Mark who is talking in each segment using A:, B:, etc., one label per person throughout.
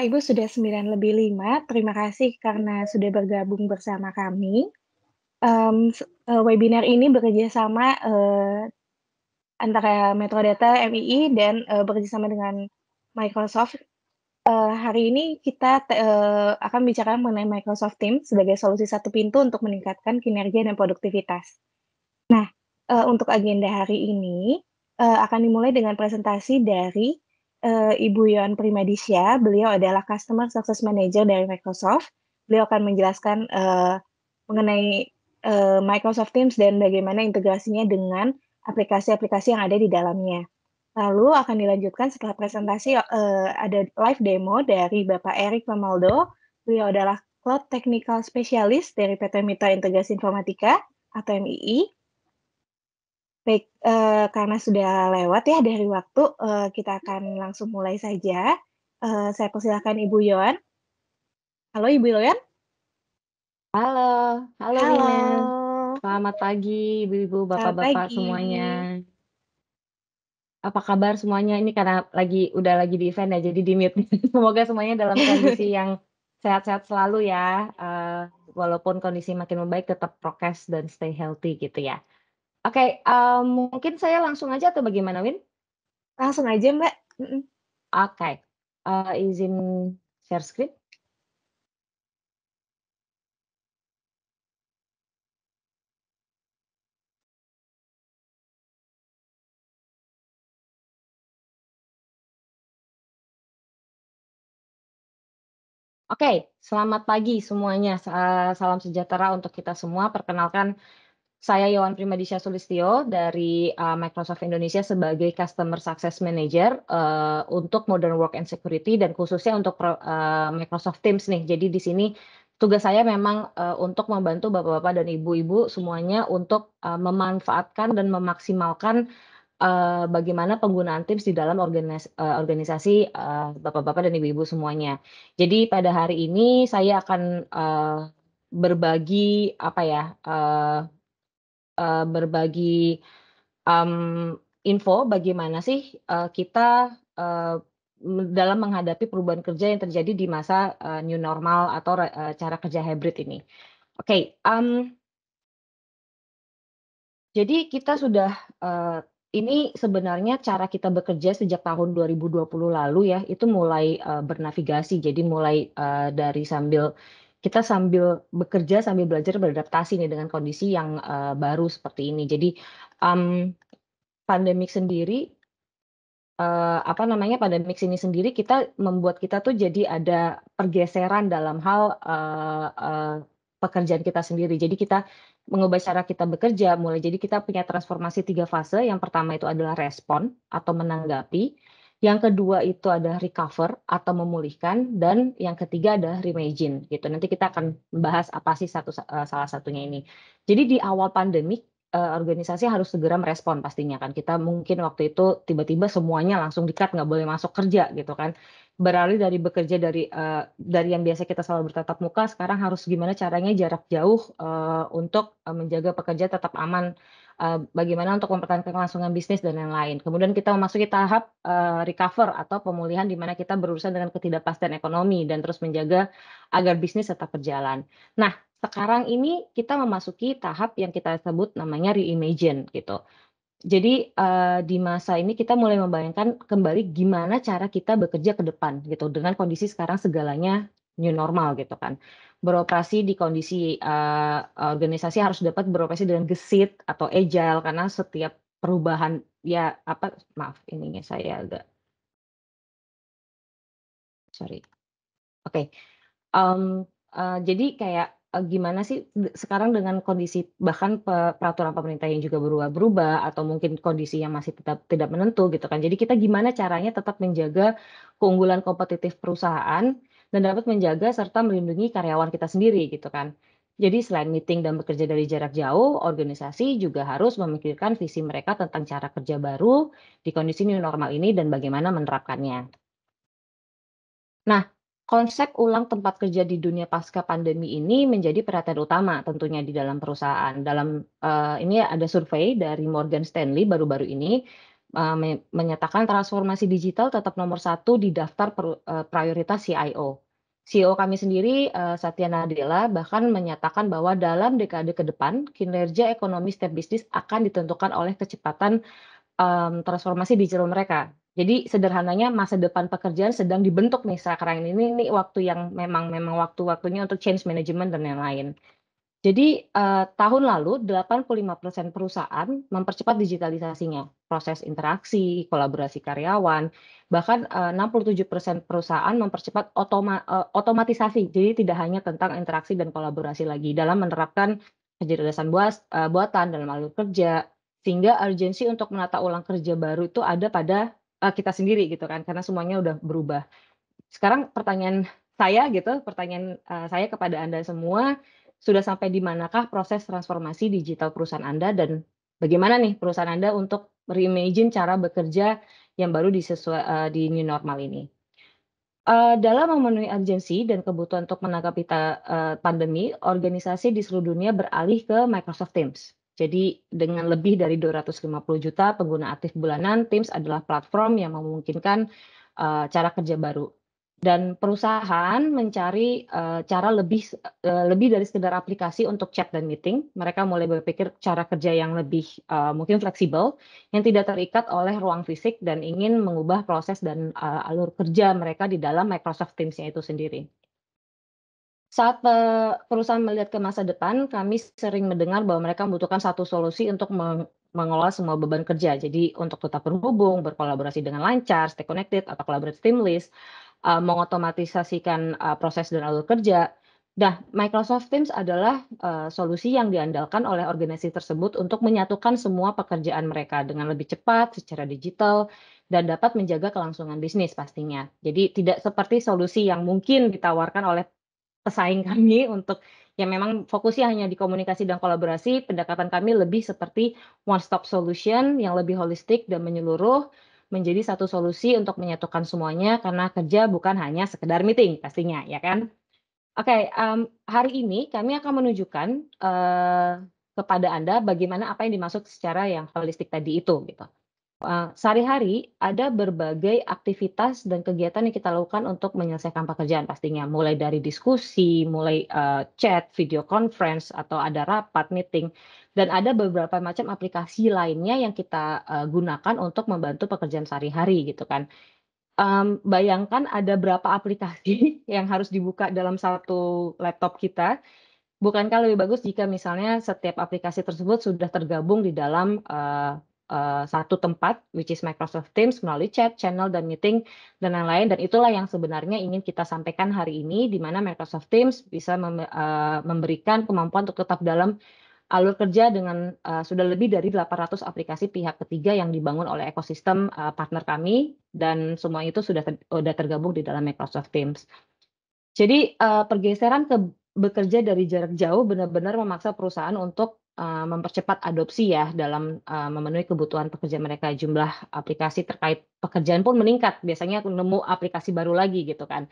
A: Bapak Ibu sudah 9 lebih 5. Terima kasih karena sudah bergabung bersama kami. Um, webinar ini bekerja sama uh, e, antara Metrodata MII dan uh, e, sama dengan Microsoft. Uh, hari ini kita uh, akan bicara mengenai Microsoft Teams sebagai solusi satu pintu untuk meningkatkan kinerja dan produktivitas. Nah, uh, untuk agenda hari ini uh, akan dimulai dengan presentasi dari uh, Ibu Yon Primadisya. Beliau adalah Customer Success Manager dari Microsoft. Beliau akan menjelaskan uh, mengenai uh, Microsoft Teams dan bagaimana integrasinya dengan aplikasi-aplikasi yang ada di dalamnya. Lalu akan dilanjutkan setelah presentasi uh, ada live demo dari Bapak Erik Pamaldo. Beliau adalah Cloud Technical Specialist dari PT Mitra Integrasi Informatika atau MII. Baik, uh, karena sudah lewat ya dari waktu, uh, kita akan langsung mulai saja. Uh, saya persilahkan Ibu Yohan. Halo Ibu Yohan? Halo, halo Halo. Selamat pagi ibu-ibu, bapak-bapak
B: semuanya. Apa kabar semuanya? Ini karena lagi udah lagi di event ya, jadi di-mute. Semoga semuanya dalam kondisi yang sehat-sehat selalu ya, Uh, walaupun kondisi makin membaik tetap prokes dan stay healthy gitu ya. Oke, um, mungkin saya langsung aja atau bagaimana, Win? Langsung aja, Mbak, Oke, Oke, uh, izin share screen. Oke, selamat pagi semuanya, salam sejahtera untuk kita semua. Perkenalkan saya Yohan Primadisha Sulistio dari uh, Microsoft Indonesia sebagai Customer Success Manager uh, untuk Modern Work and Security dan khususnya untuk uh, Microsoft Teams nih. Jadi di sini tugas saya memang uh, untuk membantu bapak-bapak dan ibu-ibu semuanya untuk uh, memanfaatkan dan memaksimalkan uh, bagaimana penggunaan Teams di dalam organis uh, organisasi uh, bapak-bapak uh, dan ibu-ibu semuanya. Jadi pada hari ini saya akan uh, berbagi apa ya uh, uh, berbagi um, info bagaimana sih uh, kita uh, dalam menghadapi perubahan kerja yang terjadi di masa uh, new normal atau uh, cara kerja hybrid ini. Oke, okay, um, jadi kita sudah uh, ini sebenarnya cara kita bekerja sejak tahun 2020 lalu ya itu mulai uh, bernavigasi jadi mulai uh, dari sambil kita sambil bekerja sambil belajar beradaptasi nih dengan kondisi yang uh, baru seperti ini. Jadi um, pandemik sendiri uh, apa namanya pandemik ini sendiri kita membuat kita tuh jadi ada pergeseran dalam hal uh, uh, pekerjaan kita sendiri. Jadi kita mengubah cara kita bekerja mulai jadi kita punya transformasi tiga fase. Yang pertama itu adalah respon atau menanggapi. Yang kedua itu ada recover atau memulihkan dan yang ketiga ada reimagine gitu. Nanti kita akan membahas apa sih satu eh, salah satunya ini. Jadi di awal pandemik eh, organisasi harus segera merespon pastinya kan kita mungkin waktu itu tiba-tiba semuanya langsung dikat nggak boleh masuk kerja gitu kan beralih dari bekerja dari eh, dari yang biasa kita selalu bertatap muka sekarang harus gimana caranya jarak jauh untuk menjaga pekerja tetap aman Eh, bagaimana untuk mempertahankan kelangsungan bisnis dan lain-lain. Kemudian kita memasuki tahap uh, recover atau pemulihan di mana kita berurusan dengan ketidakpastian ekonomi dan terus menjaga agar bisnis tetap berjalan. Nah, sekarang ini kita memasuki tahap yang kita sebut namanya reimagine gitu. Jadi uh, di masa ini kita mulai membayangkan kembali gimana cara kita bekerja ke depan gitu dengan kondisi sekarang segalanya new normal gitu kan beroperasi di kondisi uh, organisasi harus dapat beroperasi dengan gesit atau agile karena setiap perubahan ya apa maaf ininya saya agak sorry oke okay. um, mmm, uh, eh, jadi kayak uh, gimana sih sekarang dengan kondisi bahkan peraturan pemerintah yang juga berubah-berubah atau mungkin kondisi yang masih tetap tidak menentu gitu kan jadi kita gimana caranya tetap menjaga keunggulan kompetitif perusahaan dan dapat menjaga serta melindungi karyawan kita sendiri gitu kan. Jadi selain meeting dan bekerja dari jarak jauh, organisasi juga harus memikirkan visi mereka tentang cara kerja baru di kondisi new normal ini dan bagaimana menerapkannya. Nah, konsep ulang tempat kerja di dunia pasca pandemi ini menjadi perhatian utama tentunya di dalam perusahaan. Dalam uh, ini ada survei dari Morgan Stanley baru-baru ini Eh, menyatakan transformasi digital tetap nomor satu di daftar eh, prioritas CIO. CEO kami sendiri, eh, Satya Nadella, bahkan menyatakan bahwa dalam dekade ke depan, kinerja ekonomi setiap bisnis akan ditentukan oleh kecepatan um, transformasi digital mereka. Jadi sederhananya masa depan pekerjaan sedang dibentuk nih sekarang ini, ini waktu yang memang memang waktu-waktunya untuk change management dan lain-lain. Jadi uh, tahun lalu 85% perusahaan mempercepat digitalisasinya, proses interaksi, kolaborasi karyawan, bahkan eh, uh, 67% perusahaan mempercepat otoma, uh, otomatisasi. Jadi tidak hanya tentang interaksi dan kolaborasi lagi dalam menerapkan kecerdasan buas, uh, buatan dalam alur kerja sehingga urgensi untuk menata ulang kerja baru itu ada pada uh, kita sendiri gitu kan karena semuanya udah berubah. Sekarang pertanyaan saya gitu, pertanyaan uh, saya kepada Anda semua sudah sampai di manakah proses transformasi digital perusahaan Anda dan bagaimana nih perusahaan Anda untuk reimagine cara bekerja yang baru disesuai, uh, eh, di new normal ini. Uh, dalam memenuhi urgensi dan kebutuhan untuk menanggapi uh, pandemi, organisasi di seluruh dunia beralih ke Microsoft Teams. Jadi dengan lebih dari 250 juta pengguna aktif bulanan, Teams adalah platform yang memungkinkan uh, cara kerja baru dan perusahaan mencari uh, cara lebih uh, lebih dari sekedar aplikasi untuk chat dan meeting. Mereka mulai berpikir cara kerja yang lebih uh, mungkin fleksibel, yang tidak terikat oleh ruang fisik dan ingin mengubah proses dan uh, alur kerja mereka di dalam Microsoft Teams-nya itu sendiri. Saat perusahaan melihat ke masa depan, kami sering mendengar bahwa mereka membutuhkan satu solusi untuk mengelola semua beban kerja. Jadi untuk tetap berhubung, berkolaborasi dengan lancar, stay connected, atau collaborative team list, uh, mengotomatisasikan uh, proses dan alur kerja. Nah, Microsoft Teams adalah uh, solusi yang diandalkan oleh organisasi tersebut untuk menyatukan semua pekerjaan mereka dengan lebih cepat secara digital dan dapat menjaga kelangsungan bisnis pastinya. Jadi tidak seperti solusi yang mungkin ditawarkan oleh pesaing kami untuk yang memang fokusnya hanya di komunikasi dan kolaborasi, pendekatan kami lebih seperti one stop solution yang lebih holistik dan menyeluruh menjadi satu solusi untuk menyatukan semuanya karena kerja bukan hanya sekedar meeting pastinya ya kan. Oke, okay, um, hari ini kami akan menunjukkan uh, kepada Anda bagaimana apa yang dimaksud secara yang holistik tadi itu gitu. Uh, sehari-hari ada berbagai aktivitas dan kegiatan yang kita lakukan untuk menyelesaikan pekerjaan pastinya mulai dari diskusi, mulai uh, chat, video conference atau ada rapat, meeting dan ada beberapa macam aplikasi lainnya yang kita uh, gunakan untuk membantu pekerjaan sehari-hari gitu kan. Um, bayangkan ada berapa aplikasi yang harus dibuka dalam satu laptop kita. Bukankah lebih bagus jika misalnya setiap aplikasi tersebut sudah tergabung di dalam uh, uh, satu tempat, which is Microsoft Teams melalui chat, channel, dan meeting dan lain-lain. Dan itulah yang sebenarnya ingin kita sampaikan hari ini, di mana Microsoft Teams bisa mem uh, memberikan kemampuan untuk tetap dalam alur kerja dengan uh, sudah lebih dari 800 aplikasi pihak ketiga yang dibangun oleh ekosistem uh, partner kami dan semua itu sudah ter, sudah tergabung di dalam Microsoft Teams. Jadi uh, pergeseran ke bekerja dari jarak jauh benar-benar memaksa perusahaan untuk uh, mempercepat adopsi ya dalam uh, memenuhi kebutuhan pekerja mereka. Jumlah aplikasi terkait pekerjaan pun meningkat. Biasanya aku nemu aplikasi baru lagi gitu kan.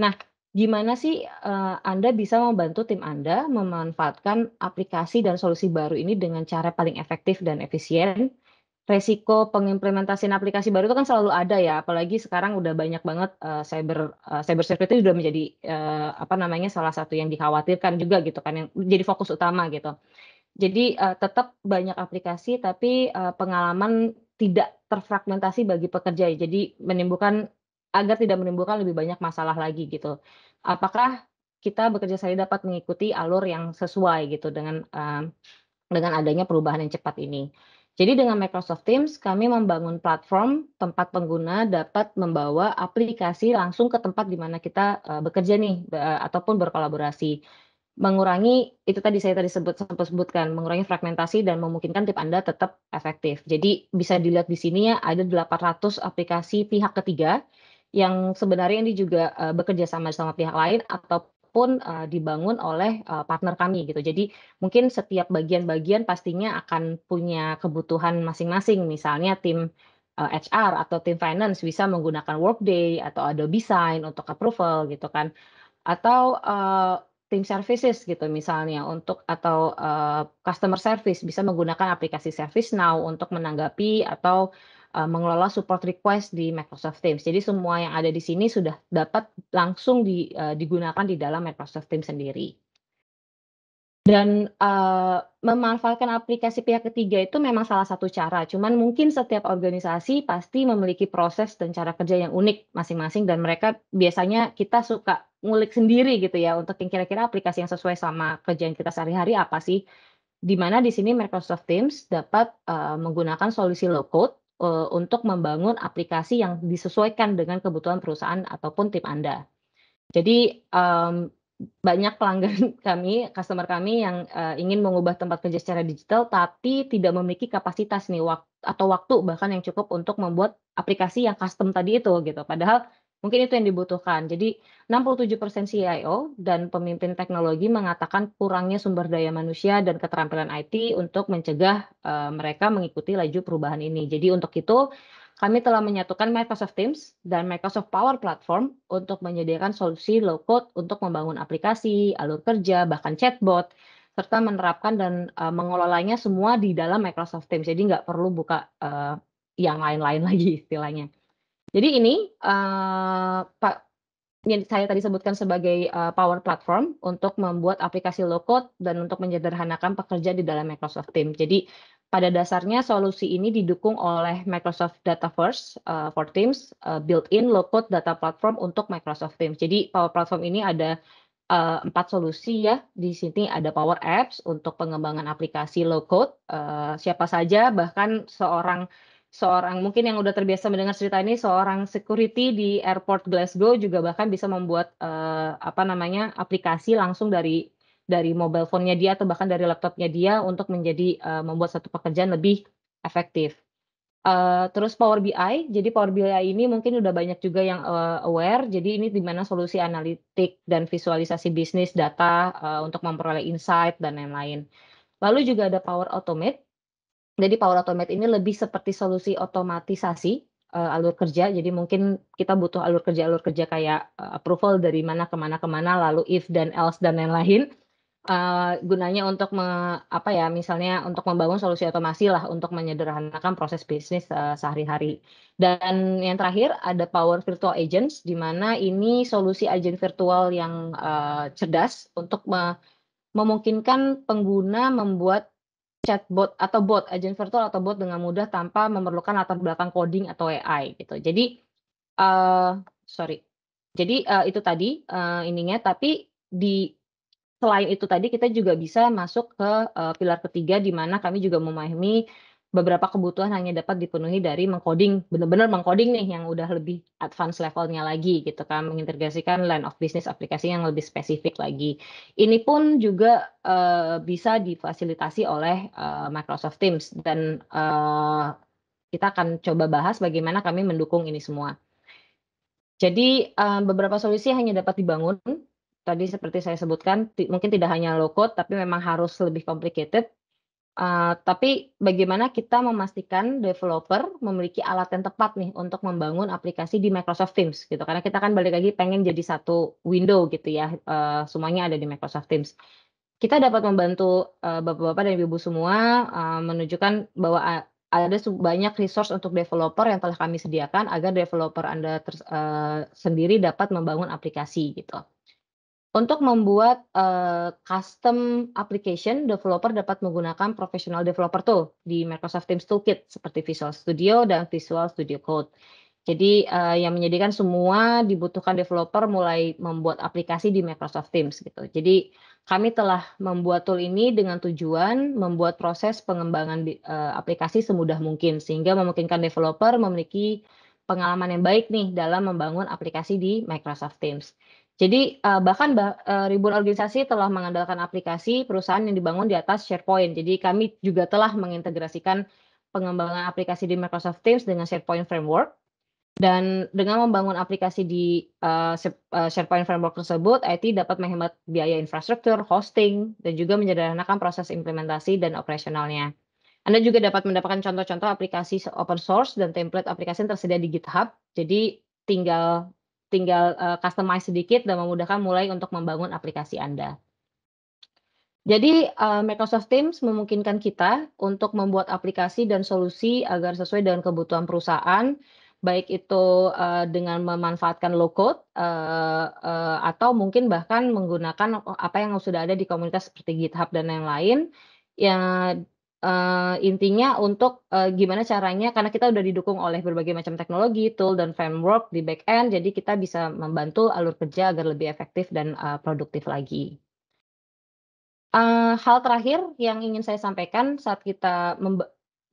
B: Nah, gimana sih uh, Anda bisa membantu tim Anda memanfaatkan aplikasi dan solusi baru ini dengan cara paling efektif dan efisien? Resiko pengimplementasian aplikasi baru itu kan selalu ada ya, apalagi sekarang udah banyak banget uh, cyber uh, cyber security sudah menjadi uh, apa namanya salah satu yang dikhawatirkan juga gitu kan yang jadi fokus utama gitu. Jadi uh, tetap banyak aplikasi tapi uh, pengalaman tidak terfragmentasi bagi pekerja. Ya. Jadi menimbulkan agar tidak menimbulkan lebih banyak masalah lagi gitu. Apakah kita bekerja saya dapat mengikuti alur yang sesuai gitu dengan eh, dengan adanya perubahan yang cepat ini. Jadi dengan Microsoft Teams kami membangun platform tempat pengguna dapat membawa aplikasi langsung ke tempat di mana kita eh, bekerja nih eh, ataupun berkolaborasi. Mengurangi itu tadi saya tadi sebut sempat sebutkan mengurangi fragmentasi dan memungkinkan tip Anda tetap efektif. Jadi bisa dilihat di sini ya ada 800 aplikasi pihak ketiga yang sebenarnya ini juga uh, bekerja sama sama pihak lain ataupun uh, dibangun oleh uh, partner kami gitu. Jadi mungkin setiap bagian-bagian pastinya akan punya kebutuhan masing-masing. Misalnya tim uh, HR atau tim finance bisa menggunakan Workday atau Adobe Sign untuk approval gitu kan. Atau uh, tim services gitu misalnya untuk atau uh, customer service bisa menggunakan aplikasi ServiceNow untuk menanggapi atau uh, mengelola support request di Microsoft Teams. Jadi semua yang ada di sini sudah dapat langsung di, uh, digunakan di dalam Microsoft Teams sendiri. Dan uh, memanfaatkan aplikasi pihak ketiga itu memang salah satu cara. Cuman mungkin setiap organisasi pasti memiliki proses dan cara kerja yang unik masing-masing dan mereka biasanya kita suka ngulik sendiri gitu ya untuk yang kira-kira aplikasi yang sesuai sama kerjaan kita sehari-hari apa sih. Dimana di sini Microsoft Teams dapat uh, menggunakan solusi low code Eh, untuk membangun aplikasi yang disesuaikan dengan kebutuhan perusahaan ataupun tim Anda. Jadi um, banyak pelanggan kami, customer kami yang uh, ingin mengubah tempat kerja secara digital tapi tidak memiliki kapasitas nih waktu atau waktu bahkan yang cukup untuk membuat aplikasi yang custom tadi itu gitu. Padahal Mungkin itu yang dibutuhkan. Jadi 67% CIO dan pemimpin teknologi mengatakan kurangnya sumber daya manusia dan keterampilan IT untuk mencegah uh, mereka mengikuti laju perubahan ini. Jadi untuk itu kami telah menyatukan Microsoft Teams dan Microsoft Power Platform untuk menyediakan solusi low code untuk membangun aplikasi, alur kerja, bahkan chatbot serta menerapkan dan uh, mengelolanya semua di dalam Microsoft Teams. Jadi nggak perlu buka uh, yang lain-lain lagi istilahnya. Jadi ini uh, Pak yang saya tadi sebutkan sebagai uh, power platform untuk membuat aplikasi low code dan untuk menyederhanakan pekerja di dalam Microsoft Teams. Jadi pada dasarnya solusi ini didukung oleh Microsoft Dataverse uh, for Teams uh, built-in low code data platform untuk Microsoft Teams. Jadi power platform ini ada empat solusi ya. Di sini ada Power Apps untuk pengembangan aplikasi low code. Uh, siapa saja bahkan seorang seorang mungkin yang udah terbiasa mendengar cerita ini seorang security di airport Glasgow juga bahkan bisa membuat uh, apa namanya aplikasi langsung dari dari mobile phone-nya dia atau bahkan dari laptopnya dia untuk menjadi uh, membuat satu pekerjaan lebih efektif. Uh, terus Power BI, jadi Power BI ini mungkin udah banyak juga yang uh, aware. Jadi ini dimana solusi analitik dan visualisasi bisnis data uh, untuk memperoleh insight dan lain-lain. Lalu juga ada Power Automate. Jadi Power Automate ini lebih seperti solusi otomatisasi uh, alur kerja. Jadi mungkin kita butuh alur kerja alur kerja kayak uh, approval dari mana ke mana lalu if dan else dan lain-lain. Uh, gunanya untuk me, apa ya misalnya untuk membangun solusi otomasi lah untuk menyederhanakan proses bisnis uh, sehari-hari dan yang terakhir ada power virtual agents di mana ini solusi agent virtual yang uh, cerdas untuk me, memungkinkan pengguna membuat chatbot atau bot, agent virtual atau bot dengan mudah tanpa memerlukan latar belakang coding atau AI gitu. Jadi uh, sorry. Jadi uh, itu tadi uh, ininya, tapi di selain itu tadi kita juga bisa masuk ke uh, pilar ketiga di mana kami juga memahami beberapa kebutuhan hanya dapat dipenuhi dari mengcoding, benar-benar mengcoding nih yang udah lebih advance levelnya lagi gitu kan, mengintegrasikan line of business aplikasi yang lebih spesifik lagi. Ini pun juga uh, bisa difasilitasi oleh uh, Microsoft Teams dan uh, kita akan coba bahas bagaimana kami mendukung ini semua. Jadi uh, beberapa solusi hanya dapat dibangun tadi seperti saya sebutkan mungkin tidak hanya low code tapi memang harus lebih complicated Eh, tapi bagaimana kita memastikan developer memiliki alat yang tepat nih untuk membangun aplikasi di Microsoft Teams gitu karena kita kan balik lagi pengen jadi satu window gitu ya uh, semuanya ada di Microsoft Teams kita dapat membantu bapak eh, bapak-bapak dan ibu-ibu semua uh, menunjukkan bahwa ada banyak resource untuk developer yang telah kami sediakan agar developer anda ter, uh, sendiri dapat membangun aplikasi gitu. Untuk membuat uh, custom application, developer dapat menggunakan professional developer tool di Microsoft Teams Toolkit seperti Visual Studio dan Visual Studio Code. Jadi uh, yang menjadikan semua dibutuhkan developer mulai membuat aplikasi di Microsoft Teams gitu. Jadi kami telah membuat tool ini dengan tujuan membuat proses pengembangan uh, aplikasi semudah mungkin sehingga memungkinkan developer memiliki pengalaman yang baik nih dalam membangun aplikasi di Microsoft Teams. Jadi uh, bahkan bah, eh, uh, ribuan organisasi telah mengandalkan aplikasi perusahaan yang dibangun di atas SharePoint. Jadi kami juga telah mengintegrasikan pengembangan aplikasi di Microsoft Teams dengan SharePoint Framework. Dan dengan membangun aplikasi di uh, SharePoint Framework tersebut, IT dapat menghemat biaya infrastruktur, hosting, dan juga menyederhanakan proses implementasi dan operasionalnya. Anda juga dapat mendapatkan contoh-contoh aplikasi open source dan template aplikasi yang tersedia di GitHub. Jadi tinggal tinggal uh, customize sedikit dan memudahkan mulai untuk membangun aplikasi Anda. Jadi uh, Microsoft Teams memungkinkan kita untuk membuat aplikasi dan solusi agar sesuai dengan kebutuhan perusahaan, baik itu uh, dengan memanfaatkan low code uh, uh, atau mungkin bahkan menggunakan apa yang sudah ada di komunitas seperti GitHub dan yang lain. Ya, uh, intinya untuk uh, gimana caranya karena kita udah didukung oleh berbagai macam teknologi, tool dan framework di back end, jadi kita bisa membantu alur kerja agar lebih efektif dan uh, produktif lagi. Uh, hal terakhir yang ingin saya sampaikan saat kita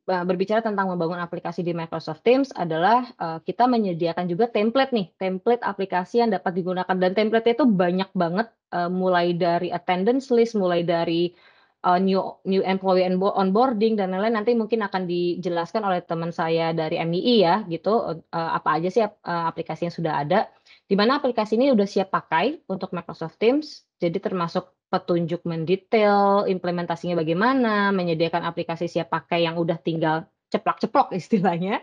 B: berbicara tentang membangun aplikasi di Microsoft Teams adalah uh, kita menyediakan juga template nih, template aplikasi yang dapat digunakan dan template itu banyak banget uh, mulai dari attendance list, mulai dari uh, new new employee onboarding dan lain-lain nanti mungkin akan dijelaskan oleh teman saya dari MII ya gitu uh, apa aja sih uh, aplikasi yang sudah ada di mana aplikasi ini sudah siap pakai untuk Microsoft Teams jadi termasuk petunjuk mendetail implementasinya bagaimana menyediakan aplikasi siap pakai yang udah tinggal ceplok ceplok istilahnya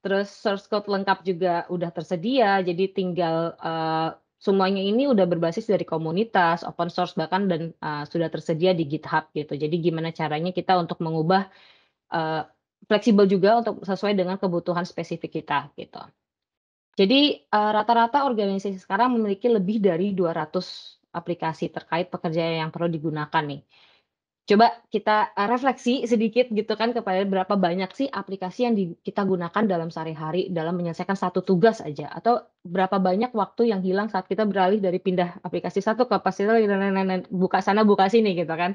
B: terus source code lengkap juga udah tersedia jadi tinggal uh, semuanya ini udah berbasis dari komunitas, open source bahkan dan uh, sudah tersedia di GitHub gitu. Jadi gimana caranya kita untuk mengubah uh, fleksibel juga untuk sesuai dengan kebutuhan spesifik kita gitu. Jadi eh, rata-rata uh, organisasi sekarang memiliki lebih dari 200 aplikasi terkait pekerjaan yang perlu digunakan nih coba kita eh, refleksi sedikit gitu kan kepada berapa banyak sih aplikasi yang di, kita gunakan dalam sehari-hari dalam menyelesaikan satu tugas aja atau berapa banyak waktu yang hilang saat kita beralih dari pindah aplikasi satu ke aplikasi lain buka sana buka sini gitu kan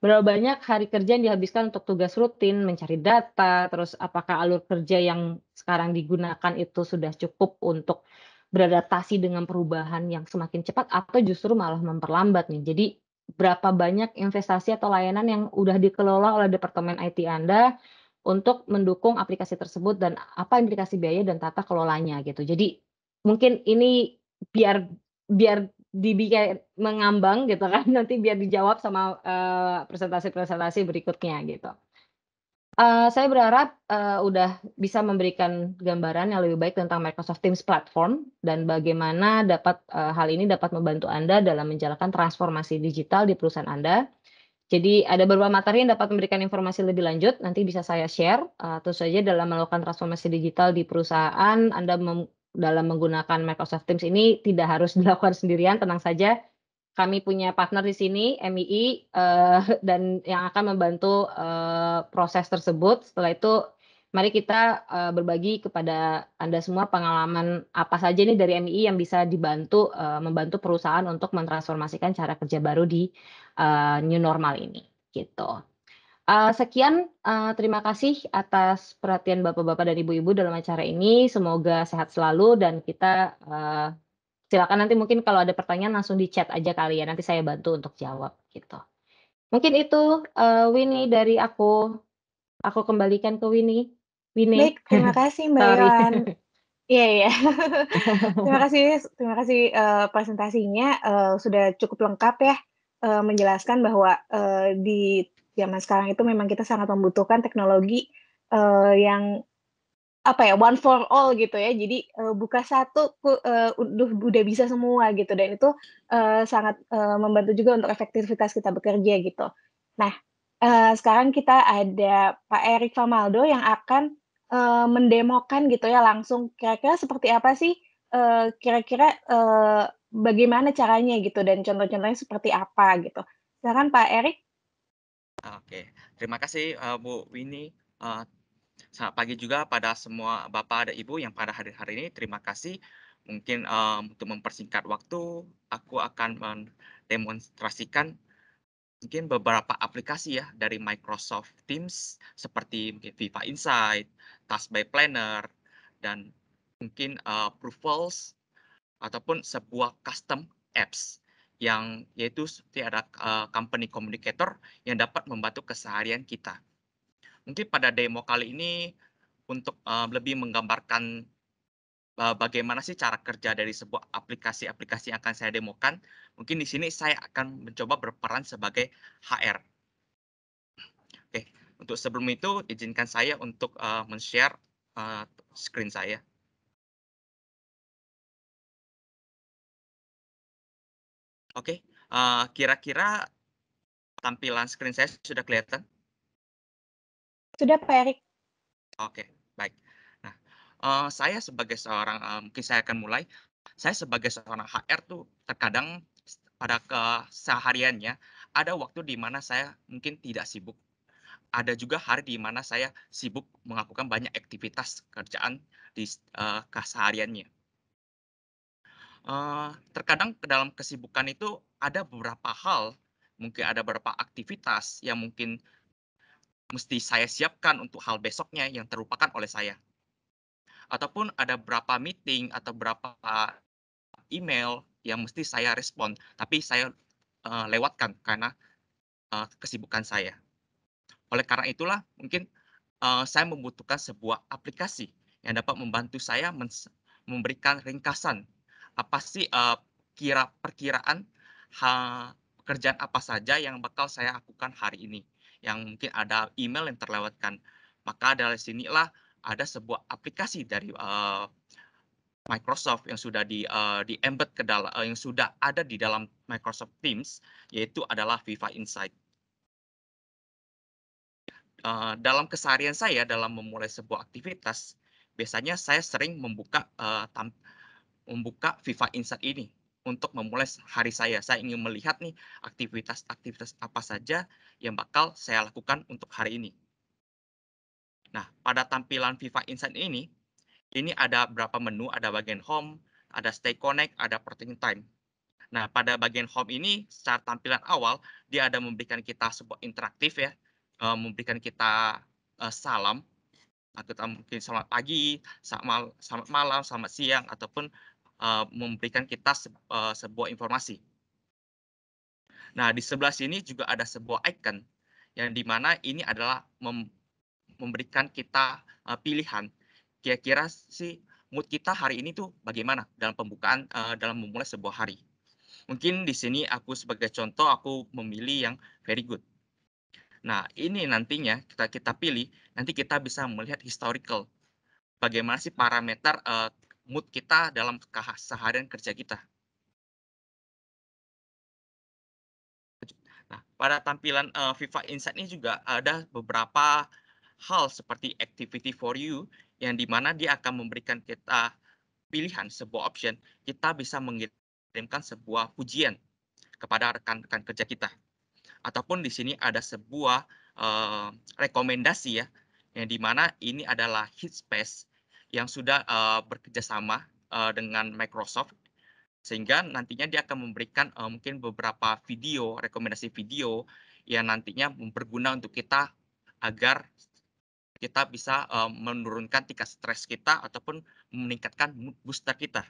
B: berapa banyak hari kerja yang dihabiskan untuk tugas rutin mencari data terus apakah alur kerja yang sekarang digunakan itu sudah cukup untuk beradaptasi dengan perubahan yang semakin cepat atau justru malah memperlambat nih jadi berapa banyak investasi atau layanan yang sudah dikelola oleh Departemen IT Anda untuk mendukung aplikasi tersebut dan apa implikasi biaya dan tata kelolanya gitu. Jadi mungkin ini biar biar dibikin mengambang gitu kan nanti biar dijawab sama eh, presentasi-presentasi uh, presentasi -presentasi berikutnya gitu. Uh, saya berharap uh, udah bisa memberikan gambaran yang lebih baik tentang Microsoft Teams platform dan bagaimana dapat uh, hal ini dapat membantu Anda dalam menjalankan transformasi digital di perusahaan Anda. Jadi ada beberapa materi yang dapat memberikan informasi lebih lanjut, nanti bisa saya share. Uh, tentu saja dalam melakukan transformasi digital di perusahaan, Anda dalam menggunakan Microsoft Teams ini tidak harus dilakukan sendirian, tenang saja kami punya partner di sini MII uh, eh, dan yang akan membantu uh, proses tersebut. Setelah itu mari kita uh, berbagi kepada Anda semua pengalaman apa saja nih dari MII yang bisa dibantu uh, membantu perusahaan untuk mentransformasikan cara kerja baru di uh, new normal ini gitu. Uh, sekian, uh, terima kasih atas perhatian Bapak-Bapak dan Ibu-Ibu dalam acara ini. Semoga sehat selalu dan kita uh, silakan nanti mungkin kalau ada pertanyaan langsung di chat aja kali ya nanti saya bantu untuk jawab gitu mungkin itu uh, Winnie dari aku aku kembalikan ke Winnie
A: Winnie baik terima kasih Mbak Iya, iya. terima kasih terima kasih uh, presentasinya uh, sudah cukup lengkap ya uh, menjelaskan bahwa uh, di zaman sekarang itu memang kita sangat membutuhkan teknologi uh, yang apa ya one for all gitu ya jadi uh, buka satu uh, udah bisa semua gitu dan itu uh, sangat uh, membantu juga untuk efektivitas kita bekerja gitu nah uh, sekarang kita ada Pak Erik Famaldo yang akan uh, mendemokan gitu ya langsung kira-kira seperti apa sih kira-kira uh, bagaimana caranya gitu dan contoh-contohnya seperti apa gitu silakan Pak Erik
C: oke terima kasih uh, Bu Winnie uh, Selamat pagi juga pada semua Bapak dan Ibu yang pada hari hari ini. Terima kasih. Mungkin um, untuk mempersingkat waktu, aku akan mendemonstrasikan mungkin beberapa aplikasi ya dari Microsoft Teams seperti mungkin Viva Insight, Task by Planner, dan mungkin uh, Proofals ataupun sebuah custom apps yang yaitu seperti ada uh, company communicator yang dapat membantu keseharian kita. Mungkin pada demo kali ini untuk uh, lebih menggambarkan uh, bagaimana sih cara kerja dari sebuah aplikasi-aplikasi yang akan saya demokan, mungkin di sini saya akan mencoba berperan sebagai HR. Oke, untuk sebelum itu izinkan saya untuk uh,
D: men-share uh, screen saya. Oke, okay. uh, kira-kira
C: tampilan screen saya sudah kelihatan? Sudah Pak Erik. Oke, baik. Nah, uh, saya sebagai seorang, uh, mungkin saya akan mulai. Saya sebagai seorang HR tuh terkadang pada kesehariannya ada waktu di mana saya mungkin tidak sibuk. Ada juga hari di mana saya sibuk melakukan banyak aktivitas kerjaan di uh, kesehariannya. Uh, terkadang dalam kesibukan itu ada beberapa hal, mungkin ada beberapa aktivitas yang mungkin mesti saya siapkan untuk hal besoknya yang terlupakan oleh saya. Ataupun ada berapa meeting atau berapa email yang mesti saya respon, tapi saya uh, lewatkan karena uh, kesibukan saya. Oleh karena itulah mungkin uh, saya membutuhkan sebuah aplikasi yang dapat membantu saya memberikan ringkasan apa sih uh, kira perkiraan ha, pekerjaan apa saja yang bakal saya lakukan hari ini yang mungkin ada email yang terlewatkan. Maka dari sinilah ada sebuah aplikasi dari uh, Microsoft yang sudah di uh, eh, di embed ke dalam uh, eh, yang sudah ada di dalam Microsoft Teams yaitu adalah Viva Insight. Uh, dalam keseharian saya dalam memulai sebuah aktivitas biasanya saya sering membuka uh, membuka Viva Insight ini untuk memulai hari saya. Saya ingin melihat nih aktivitas-aktivitas apa saja yang bakal saya lakukan untuk hari ini. Nah, pada tampilan Viva Insight ini, ini ada berapa menu, ada bagian home, ada stay connect, ada Protein time. Nah, pada bagian home ini secara tampilan awal, dia ada memberikan kita sebuah interaktif ya, eh, memberikan kita eh, salam atau mungkin selamat pagi, selamat malam, selamat siang, ataupun Eh, memberikan kita se uh, sebuah informasi. Nah, di sebelah sini juga ada sebuah icon yang dimana ini adalah mem memberikan kita uh, pilihan. Kira-kira sih mood kita hari ini tuh bagaimana dalam pembukaan uh, dalam memulai sebuah hari. Mungkin di sini aku sebagai contoh aku memilih yang very good. Nah, ini nantinya kita kita pilih, nanti kita bisa melihat historical. Bagaimana sih parameter uh, mood kita dalam keseharian kerja kita.
D: Nah, pada tampilan
C: uh, eh, Viva Insight ini juga ada beberapa hal seperti activity for you yang dimana dia akan memberikan kita pilihan sebuah option, kita bisa mengirimkan sebuah pujian kepada rekan-rekan kerja kita. Ataupun di sini ada sebuah uh, rekomendasi ya, yang dimana ini adalah hit space yang sudah uh, eh, bekerja sama uh, eh, dengan Microsoft sehingga nantinya dia akan memberikan uh, mungkin beberapa video rekomendasi video yang nantinya berguna untuk kita agar kita bisa uh, menurunkan tingkat stres kita ataupun meningkatkan mood booster kita.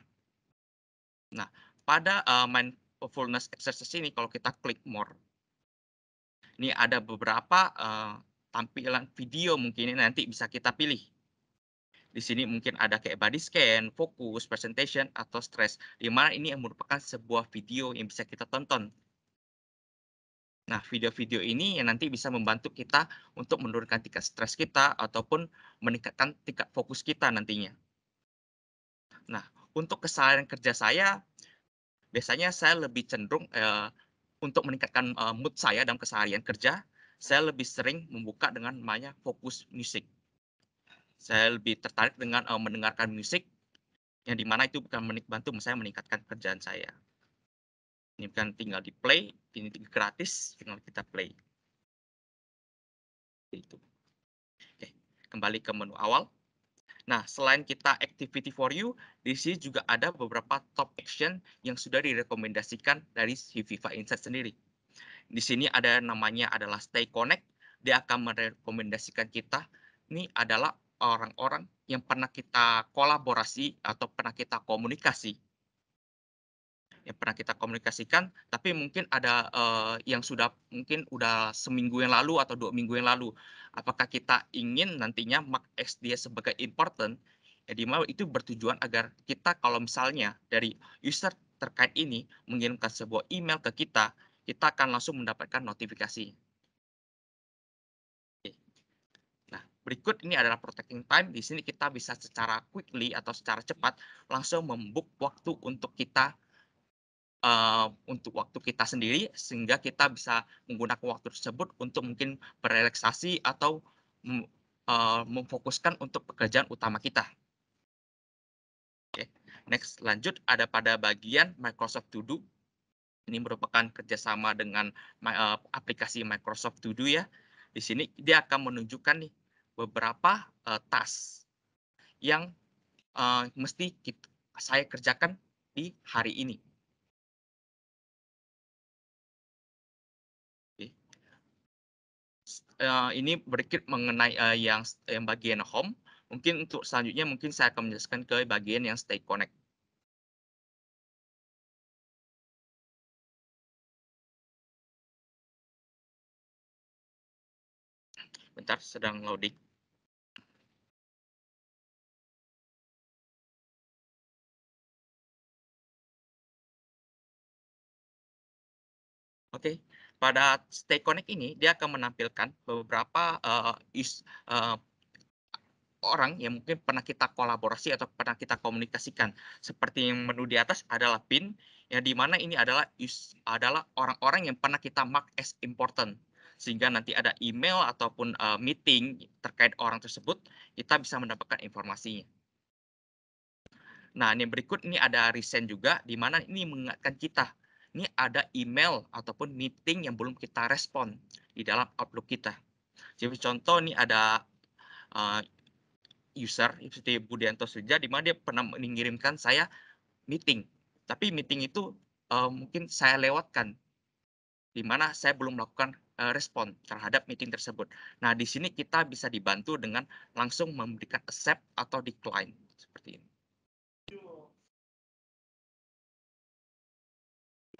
C: Nah, pada uh, mindfulness exercise ini kalau kita klik more, ini ada beberapa uh, tampilan video mungkin ini nanti bisa kita pilih di sini mungkin ada kayak body scan, fokus, presentation, atau stress. Di mana ini yang merupakan sebuah video yang bisa kita tonton. Nah, video-video ini yang nanti bisa membantu kita untuk menurunkan tingkat stres kita ataupun meningkatkan tingkat fokus kita nantinya. Nah, untuk kesalahan kerja saya, biasanya saya lebih cenderung eh, untuk meningkatkan eh, mood saya dalam keseharian kerja, saya lebih sering membuka dengan namanya fokus musik saya lebih tertarik dengan uh, mendengarkan musik yang dimana itu bukan membantu saya meningkatkan kerjaan saya ini bukan tinggal di play ini gratis tinggal kita play itu oke kembali ke menu awal nah selain kita activity for you di sini juga ada beberapa top action yang sudah direkomendasikan dari Viva Insight sendiri di sini ada namanya adalah stay connect dia akan merekomendasikan kita ini adalah orang-orang yang pernah kita kolaborasi atau pernah kita komunikasi yang pernah kita komunikasikan tapi mungkin ada uh, yang sudah mungkin udah seminggu yang lalu atau dua minggu yang lalu apakah kita ingin nantinya mark X dia sebagai important ya di itu bertujuan agar kita kalau misalnya dari user terkait ini mengirimkan sebuah email ke kita kita akan langsung mendapatkan notifikasi Berikut ini adalah protecting time. Di sini kita bisa secara quickly atau secara cepat langsung membuk waktu untuk kita uh, untuk waktu kita sendiri sehingga kita bisa menggunakan waktu tersebut untuk mungkin berelaksasi atau uh, memfokuskan untuk pekerjaan utama kita. Oke, okay. next lanjut ada pada bagian Microsoft To Do. Ini merupakan kerjasama dengan eh, aplikasi Microsoft To Do ya. Di sini dia akan menunjukkan nih beberapa uh, tas yang uh, mesti kita, saya kerjakan di hari ini. Uh, ini berikut mengenai uh, yang yang bagian home. Mungkin untuk selanjutnya mungkin saya akan menjelaskan ke bagian yang stay connect.
E: Bentar sedang loading.
D: Oke, okay. pada Stay Connect ini
C: dia akan menampilkan beberapa uh, is, uh, orang yang mungkin pernah kita kolaborasi atau pernah kita komunikasikan. Seperti yang menu di atas adalah pin, ya di mana ini adalah is, adalah orang-orang yang pernah kita mark as important sehingga nanti ada email ataupun uh, meeting terkait orang tersebut kita bisa mendapatkan informasinya. Nah, ini berikut ini ada recent juga di mana ini mengingatkan kita ini ada email ataupun meeting yang belum kita respon di dalam Outlook kita. Jadi contoh ini ada uh, user seperti Budianto Suja di mana dia pernah mengirimkan saya meeting. Tapi meeting itu uh, mungkin saya lewatkan di mana saya belum melakukan uh, respon terhadap meeting tersebut. Nah, di sini kita bisa dibantu dengan langsung memberikan accept atau decline seperti ini.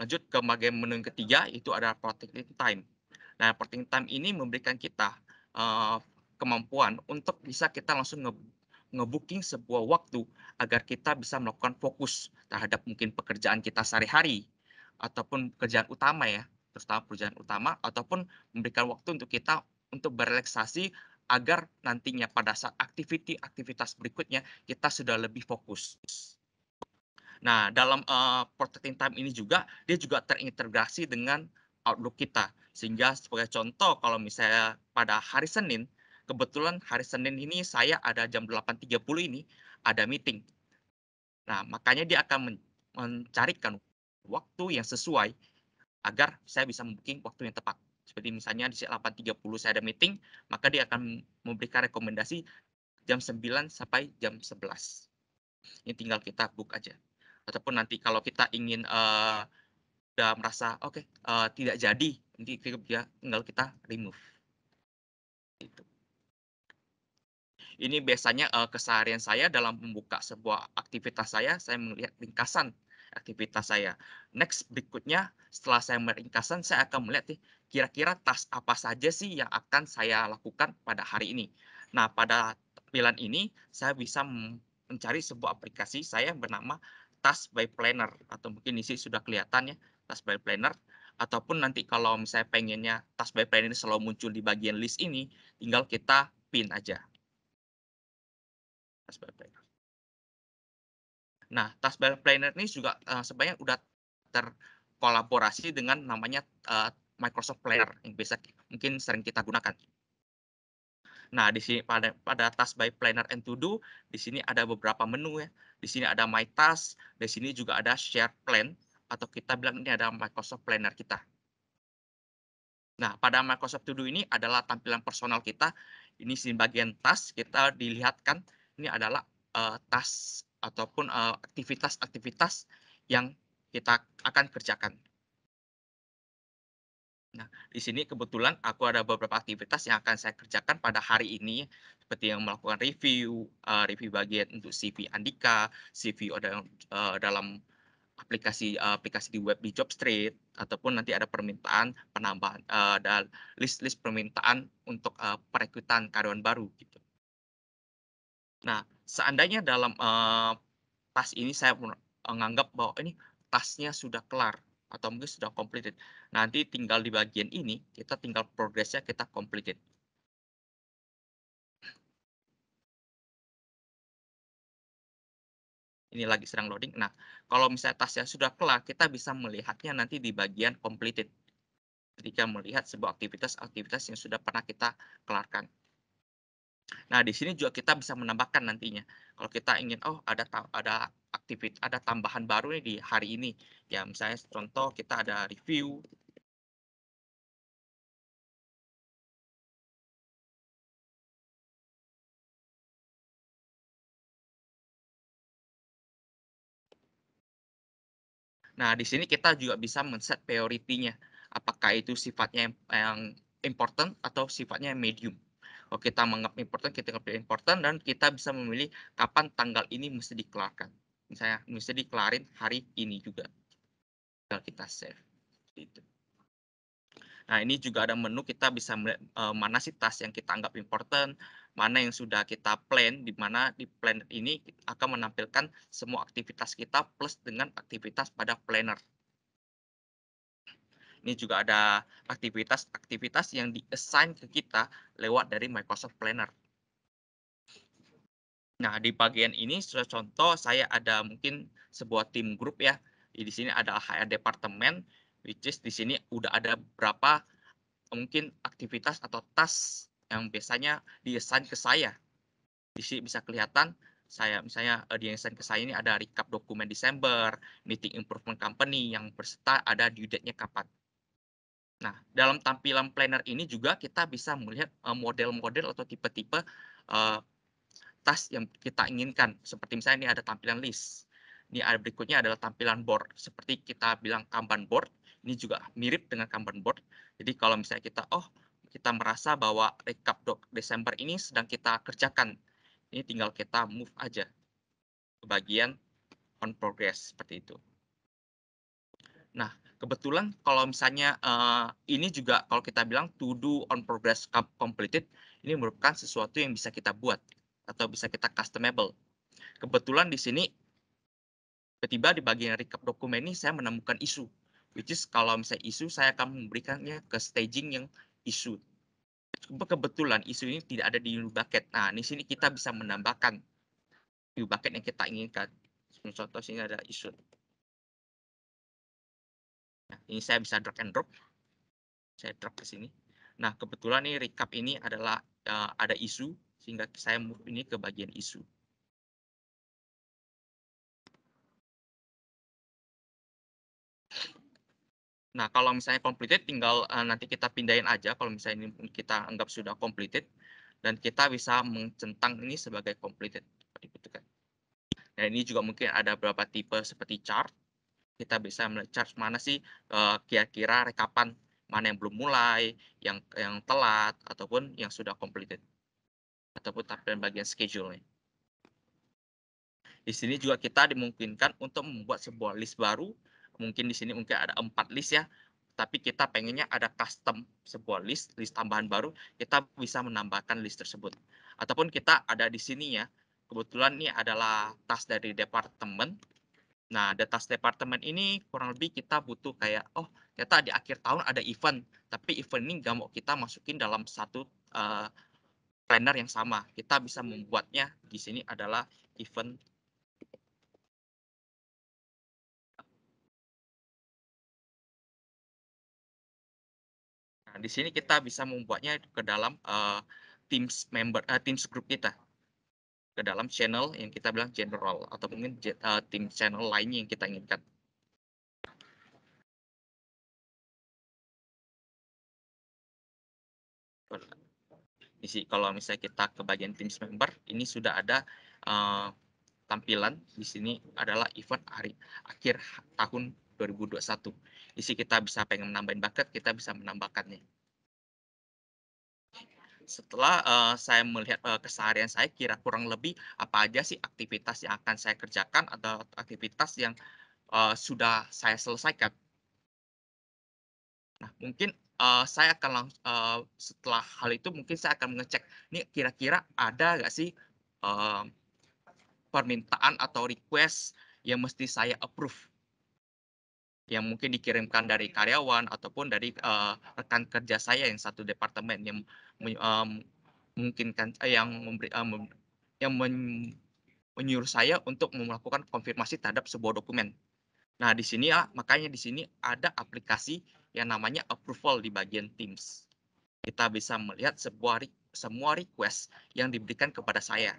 C: Lanjut ke bagian menu yang ketiga, itu adalah protecting time. Nah, protecting time ini memberikan kita uh, kemampuan untuk bisa kita langsung nge ngebooking sebuah waktu agar kita bisa melakukan fokus terhadap mungkin pekerjaan kita sehari-hari ataupun pekerjaan utama ya, terutama pekerjaan utama ataupun memberikan waktu untuk kita untuk berelaksasi agar nantinya pada saat aktiviti aktivitas berikutnya kita sudah lebih fokus. Nah, dalam uh, protecting time ini juga dia juga terintegrasi dengan Outlook kita. Sehingga sebagai contoh kalau misalnya pada hari Senin, kebetulan hari Senin ini saya ada jam 8.30 ini ada meeting. Nah, makanya dia akan men mencarikan waktu yang sesuai agar saya bisa booking waktu yang tepat. Seperti misalnya di 8.30 saya ada meeting, maka dia akan memberikan rekomendasi jam 9 sampai jam 11. Ini tinggal kita book aja ataupun nanti kalau kita ingin uh, udah merasa oke okay, uh, eh, tidak jadi nanti ya tinggal kita remove itu ini biasanya uh, keseharian saya dalam membuka sebuah aktivitas saya saya melihat ringkasan aktivitas saya next berikutnya setelah saya meringkasan saya akan melihat nih kira-kira tas apa saja sih yang akan saya lakukan pada hari ini nah pada tampilan ini saya bisa mencari sebuah aplikasi saya bernama task by planner atau mungkin isi sudah kelihatan ya task by planner ataupun nanti kalau misalnya pengennya task by planner ini selalu muncul di bagian list ini tinggal kita pin aja task by planner. Nah task by planner ini juga uh, sebenarnya udah terkolaborasi dengan namanya uh, Microsoft Planner yang biasa mungkin sering kita gunakan. Nah, di sini pada pada task by planner and to do, di sini ada beberapa menu ya. Di sini ada my task, di sini juga ada share plan atau kita bilang ini ada Microsoft Planner kita. Nah, pada Microsoft To Do ini adalah tampilan personal kita. Ini di bagian task kita dilihatkan ini adalah uh, task ataupun eh, aktivitas-aktivitas uh, yang kita akan kerjakan. Nah, di sini kebetulan aku ada beberapa aktivitas yang akan saya kerjakan pada hari ini, seperti yang melakukan review, uh, review bagian untuk CV Andika, CV dalam, uh, eh, dalam aplikasi uh, aplikasi di web di Jobstreet, ataupun nanti ada permintaan penambahan uh, dan list-list permintaan untuk uh, perekrutan karyawan baru gitu. Nah, seandainya dalam uh, tas ini saya menganggap bahwa ini tasnya sudah kelar, atau mungkin sudah completed. Nanti tinggal di bagian ini, kita tinggal
D: progresnya kita completed.
C: Ini lagi sedang loading. Nah, kalau misalnya tasnya sudah kelar, kita bisa melihatnya nanti di bagian completed. Ketika melihat sebuah aktivitas-aktivitas yang sudah pernah kita kelarkan. Nah, di sini juga kita bisa menambahkan nantinya. Kalau kita ingin, oh ada ada aktivitas ada tambahan baru nih di hari ini ya misalnya contoh kita ada review Nah, di sini kita juga bisa men-set priority Apakah itu sifatnya yang, important atau sifatnya medium. Kalau oh, kita menganggap important, kita ngerti important, dan kita bisa memilih kapan tanggal ini mesti dikeluarkan misalnya bisa dikelarin hari ini juga tinggal kita save itu nah ini juga ada menu kita bisa melihat uh, mana sih tas yang kita anggap important mana yang sudah kita plan di mana di planner ini akan menampilkan semua aktivitas kita plus dengan aktivitas pada planner ini juga ada aktivitas-aktivitas yang di assign ke kita lewat dari Microsoft Planner Nah, di bagian ini sudah contoh saya ada mungkin sebuah tim grup ya. Di sini ada HR departemen which is di sini udah ada berapa mungkin aktivitas atau tas yang biasanya diassign ke saya. Di sini bisa kelihatan saya misalnya eh, di ke saya ini ada recap dokumen Desember, meeting improvement company yang berserta ada due date-nya kapan. Nah, dalam tampilan planner ini juga kita bisa melihat eh, model-model atau tipe-tipe eh, tas yang kita inginkan. Seperti misalnya ini ada tampilan list. Ini ada berikutnya adalah tampilan board. Seperti kita bilang Kanban board, ini juga mirip dengan Kanban board. Jadi kalau misalnya kita, oh kita merasa bahwa recap dok Desember ini sedang kita kerjakan. Ini tinggal kita move aja ke bagian on progress seperti itu. Nah, kebetulan kalau misalnya uh, ini juga kalau kita bilang to do on progress completed ini merupakan sesuatu yang bisa kita buat atau bisa kita customable. Kebetulan di sini tiba-tiba di bagian recap dokumen ini saya menemukan isu which is kalau misalnya isu saya akan memberikannya ke staging yang isu kebetulan isu ini tidak ada di new bucket nah di sini kita bisa menambahkan new bucket yang kita inginkan contoh sini ada isu nah, ini saya bisa drag and drop saya drop ke sini nah kebetulan nih recap ini adalah uh, ada isu sehingga saya move ini ke bagian isu. Nah, kalau misalnya completed tinggal uh, nanti kita pindahin aja kalau misalnya ini kita anggap sudah completed dan kita bisa mencentang ini sebagai completed seperti itu kan? Nah, ini juga mungkin ada beberapa tipe seperti chart. Kita bisa melihat mana sih eh, kira-kira uh, rekapan mana yang belum mulai, yang yang telat ataupun yang sudah completed ataupun tampilan bagian schedule-nya. Di sini juga kita dimungkinkan untuk membuat sebuah list baru. Mungkin di sini mungkin ada empat list ya, tapi kita pengennya ada custom sebuah list, list tambahan baru, kita bisa menambahkan list tersebut. Ataupun kita ada di sini ya, kebetulan ini adalah tas dari departemen. Nah, ada tas departemen ini kurang lebih kita butuh kayak, oh kita di akhir tahun ada event, tapi event ini nggak mau kita masukin dalam satu uh, planner yang sama. Kita bisa hmm. membuatnya di sini adalah event
D: Nah, di sini kita bisa
C: membuatnya ke dalam uh, Teams member uh, Teams group kita. Ke dalam channel yang kita bilang general atau mungkin uh, channel lainnya yang kita inginkan. Isi kalau misalnya kita ke bagian Teams member ini sudah ada uh, tampilan di sini adalah event hari akhir tahun 2021. Isi kita bisa pengen menambahin bucket, kita bisa menambahkannya. Setelah uh, saya melihat uh, keseharian saya, kira kurang lebih apa aja sih aktivitas yang akan saya kerjakan atau aktivitas yang uh, sudah saya selesaikan. Nah, mungkin uh, saya akan langs uh, eh, setelah hal itu mungkin saya akan mengecek ini kira-kira ada nggak sih uh, permintaan atau request yang mesti saya approve yang mungkin dikirimkan dari karyawan ataupun dari uh, rekan kerja saya yang satu departemen yang um, mungkinkan uh, yang memberi uh, mem, yang men, menyuruh saya untuk melakukan konfirmasi terhadap sebuah dokumen. Nah, di sini ah, makanya di sini ada aplikasi yang namanya approval di bagian Teams. Kita bisa melihat sebuah semua request yang diberikan kepada saya.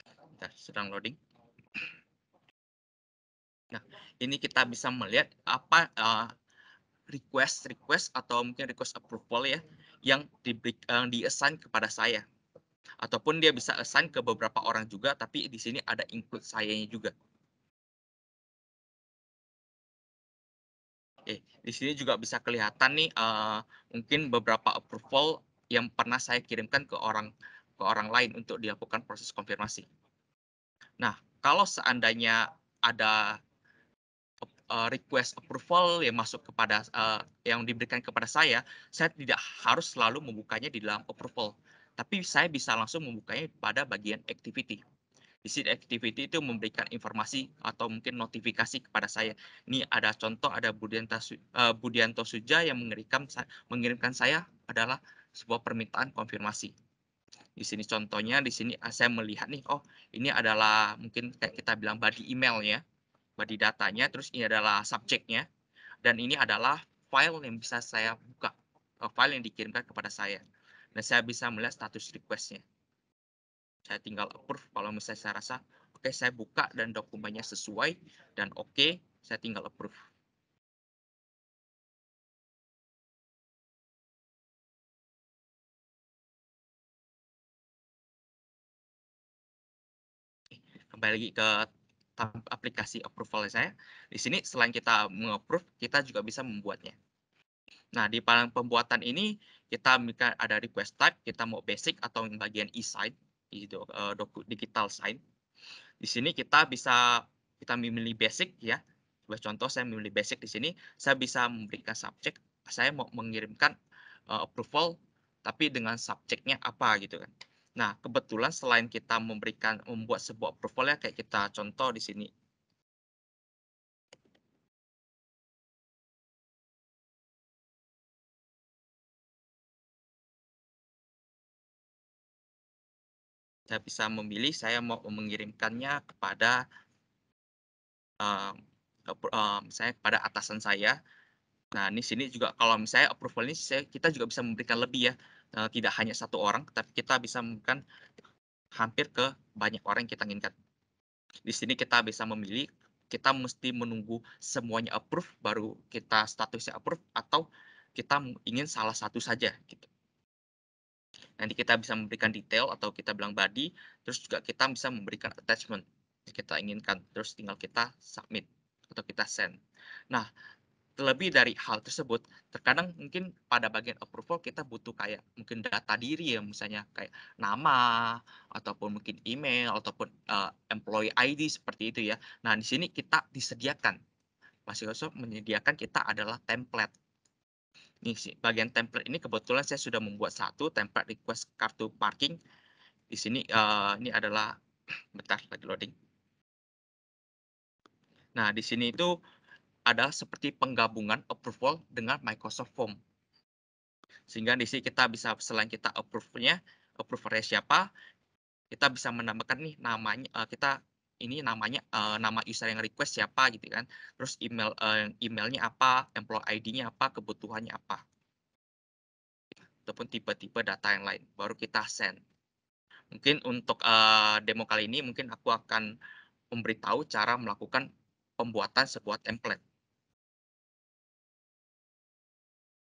D: Bentar, sedang loading.
C: Nah, ini kita bisa melihat apa eh, request request request atau mungkin request approval ya yang diberikan uh, eh, diassign kepada saya ataupun dia bisa assign ke beberapa orang juga tapi di sini ada include sayanya juga
D: Oke, di sini juga bisa kelihatan nih
C: uh, mungkin beberapa approval yang pernah saya kirimkan ke orang ke orang lain untuk dilakukan proses konfirmasi. Nah, kalau seandainya ada eh, request approval yang masuk kepada uh, yang diberikan kepada saya, saya tidak harus selalu membukanya di dalam approval, tapi saya bisa langsung membukanya pada bagian activity. Di sini activity itu memberikan informasi atau mungkin notifikasi kepada saya. Ini ada contoh ada Budianto, eh, Budianto Suja yang mengirimkan mengirimkan saya adalah sebuah permintaan konfirmasi. Di sini contohnya di sini ah, saya melihat nih oh ini adalah mungkin kayak kita bilang body emailnya, ya. Body datanya terus ini adalah subjeknya dan ini adalah file yang bisa saya buka. Eh, file yang dikirimkan kepada saya Nah, saya bisa melihat status requestnya. Saya tinggal approve kalau misalnya saya rasa, oke, okay, saya buka dan dokumennya sesuai,
D: dan oke, okay, saya tinggal approve. kembali lagi ke aplikasi
C: approval saya. Di sini selain kita mengapprove, kita juga bisa membuatnya. Nah, di pembuatan ini kita ada request type, kita mau basic atau bagian e-sign, gitu, eh, digital sign. Di sini kita bisa kita memilih basic ya. Sebagai contoh saya memilih basic di sini, saya bisa memberikan subjek, saya mau mengirimkan uh, approval tapi dengan subjeknya apa gitu kan. Nah, kebetulan selain kita memberikan membuat sebuah approval ya kayak kita contoh di sini saya bisa memilih saya mau mengirimkannya kepada um, eh, eh, saya kepada atasan saya. Nah, di sini juga kalau misalnya approval ini saya, kita juga bisa memberikan lebih ya, eh, tidak hanya satu orang, tapi kita bisa memberikan hampir ke banyak orang yang kita inginkan. Di sini kita bisa memilih, kita mesti menunggu semuanya approve baru kita statusnya approve atau kita ingin salah satu saja gitu nanti kita bisa memberikan detail atau kita bilang body, terus juga kita bisa memberikan attachment yang kita inginkan, terus tinggal kita submit atau kita send. Nah, terlebih dari hal tersebut, terkadang mungkin pada bagian approval kita butuh kayak mungkin data diri ya, misalnya kayak nama ataupun mungkin email ataupun uh, employee ID seperti itu ya. Nah, di sini kita disediakan. Microsoft menyediakan kita adalah template Nih, bagian template ini kebetulan saya sudah membuat satu template request kartu parking. Di sini uh, ini adalah bentar lagi loading. Nah, di sini itu adalah seperti penggabungan approval dengan Microsoft Form. Sehingga di sini kita bisa selain kita approve-nya, approve approve-nya siapa, kita bisa menambahkan nih namanya eh, kita ini namanya uh, nama user yang request siapa gitu kan terus email uh, emailnya apa employee ID-nya apa kebutuhannya apa ataupun tipe-tipe data yang lain baru kita send mungkin untuk uh, demo kali ini mungkin aku akan memberitahu cara melakukan
D: pembuatan sebuah template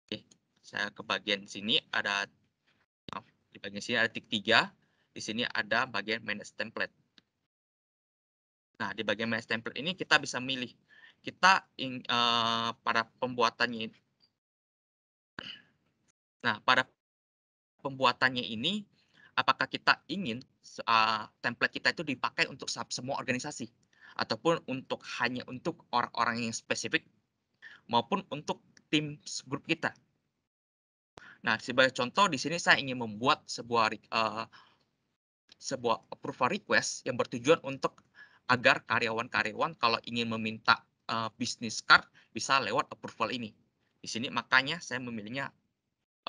D: oke
C: saya ke bagian sini ada di bagian sini ada tik tiga di sini ada bagian manage template Nah, di bagian manage template ini kita bisa milih kita in, uh, eh, pada pembuatannya Nah, pada pembuatannya ini apakah kita ingin uh, template kita itu dipakai untuk semua organisasi ataupun untuk hanya untuk orang-orang yang spesifik maupun untuk tim grup kita. Nah, sebagai contoh di sini saya ingin membuat sebuah uh, sebuah approval request yang bertujuan untuk agar karyawan-karyawan kalau ingin meminta uh, eh, bisnis card bisa lewat approval ini. Di sini makanya saya memilihnya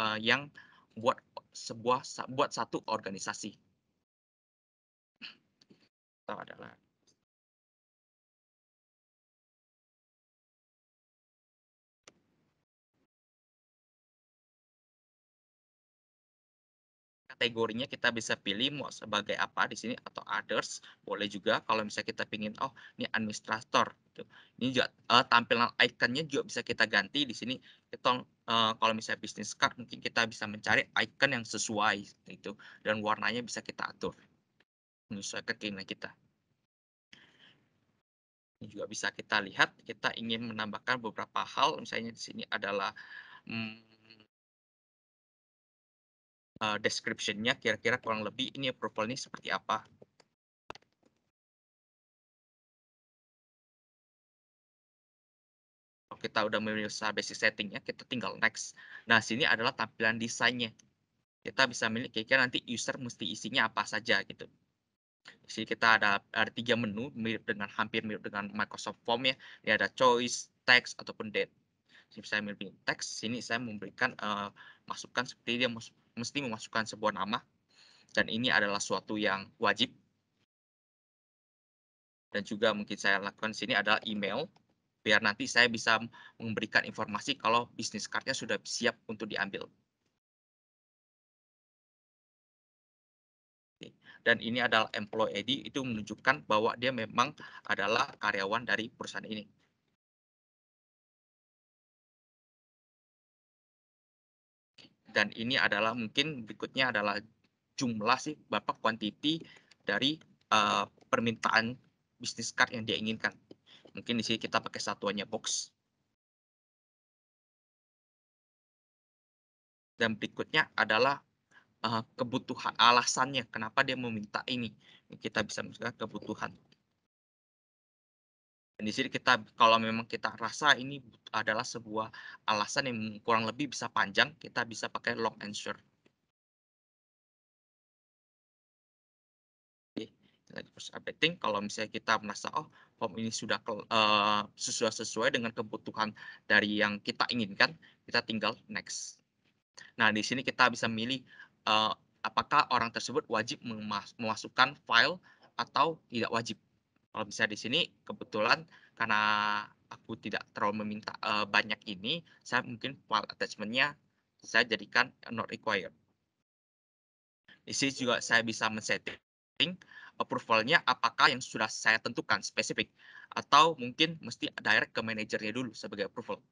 C: uh, yang buat sebuah buat satu organisasi. adalah
D: kategorinya kita bisa pilih mau
C: sebagai apa di sini atau others boleh juga kalau misalnya kita pingin oh ini administrator gitu. ini juga uh, tampilan ikonnya juga bisa kita ganti di sini kita uh, kalau misalnya bisnis card mungkin kita bisa mencari icon yang sesuai itu dan warnanya bisa kita atur menyesuaikan keinginan kita ini juga bisa kita lihat kita ingin menambahkan beberapa hal misalnya di sini adalah hmm, uh, description-nya kira-kira kurang lebih ini approval
E: ini seperti apa.
C: Oke, kita udah memeriksa basic setting ya, kita tinggal next. Nah, sini adalah tampilan desainnya. Kita bisa milih kira-kira nanti user mesti isinya apa saja gitu. Di sini kita ada ada tiga menu mirip dengan hampir mirip dengan Microsoft Form ya. Ini ada choice, text ataupun date. Sini saya memilih text, sini saya memberikan uh, eh, masukan seperti dia mesti memasukkan sebuah nama dan ini adalah suatu yang wajib. Dan juga mungkin saya lakukan sini adalah email biar nanti saya bisa memberikan informasi kalau bisnis cardnya sudah siap
D: untuk diambil. Dan ini adalah employee ID, itu menunjukkan bahwa dia memang adalah karyawan dari perusahaan ini.
C: dan ini adalah mungkin berikutnya adalah jumlah sih bapak quantity dari uh, permintaan bisnis card yang dia inginkan.
D: Mungkin di sini kita pakai satuannya box. Dan berikutnya adalah uh, kebutuhan alasannya kenapa dia
C: meminta ini. Kita bisa misalkan kebutuhan. Dan di sini kita kalau memang kita rasa ini adalah sebuah alasan yang kurang lebih bisa panjang, kita bisa pakai long and short. lagi updating kalau misalnya kita merasa oh form ini sudah uh, eh, sesuai sesuai dengan kebutuhan dari yang kita inginkan kita tinggal next nah di sini kita bisa milih uh, apakah orang tersebut wajib memasukkan file atau tidak wajib kalau bisa di sini kebetulan karena aku tidak terlalu meminta uh, banyak ini saya mungkin file attachmentnya saya jadikan not required di sini juga saya bisa men-setting approvalnya apakah yang sudah saya tentukan spesifik atau mungkin mesti direct ke manajernya dulu sebagai approval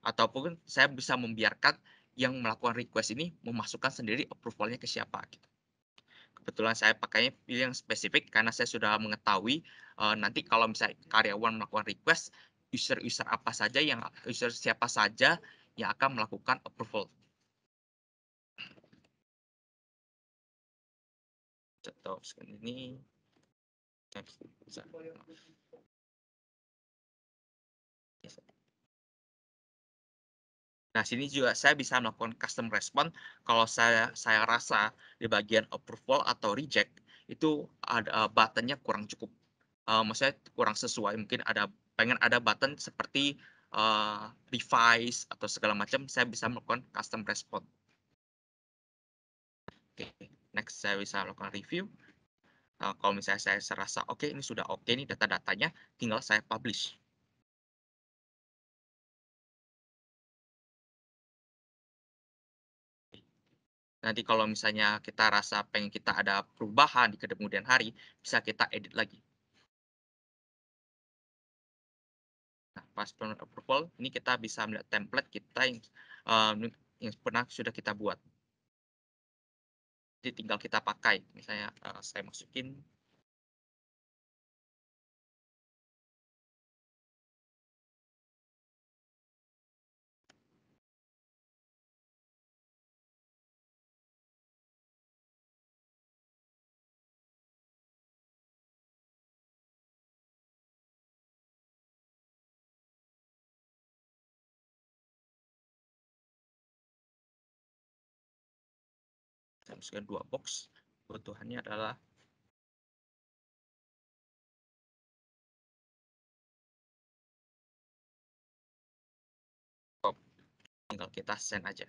C: ataupun saya bisa membiarkan yang melakukan request ini memasukkan sendiri approvalnya ke siapa gitu kebetulan saya pakainya pilih yang spesifik karena saya sudah mengetahui uh, nanti kalau misalnya karyawan melakukan request user-user apa saja yang user siapa saja yang akan melakukan
D: approval.
E: Contoh ini.
D: Nah, sini juga saya
C: bisa melakukan custom response kalau saya saya rasa di bagian approval atau reject itu ada eh, buttonnya kurang cukup. Uh, maksudnya kurang sesuai, mungkin ada pengen ada button seperti uh, eh, revise atau segala macam, saya bisa melakukan custom response. Oke, okay. next saya bisa melakukan review. Nah, kalau misalnya saya serasa oke okay, ini sudah oke okay nih data-datanya, tinggal saya publish.
D: nanti kalau misalnya kita rasa pengen kita ada perubahan di kemudian hari, bisa kita edit lagi. Nah, pas approval, ini kita bisa melihat template kita yang, uh, yang pernah sudah kita buat. Jadi tinggal kita pakai, misalnya
E: uh, saya masukin misalkan dua box kebutuhannya adalah
D: tinggal kita send aja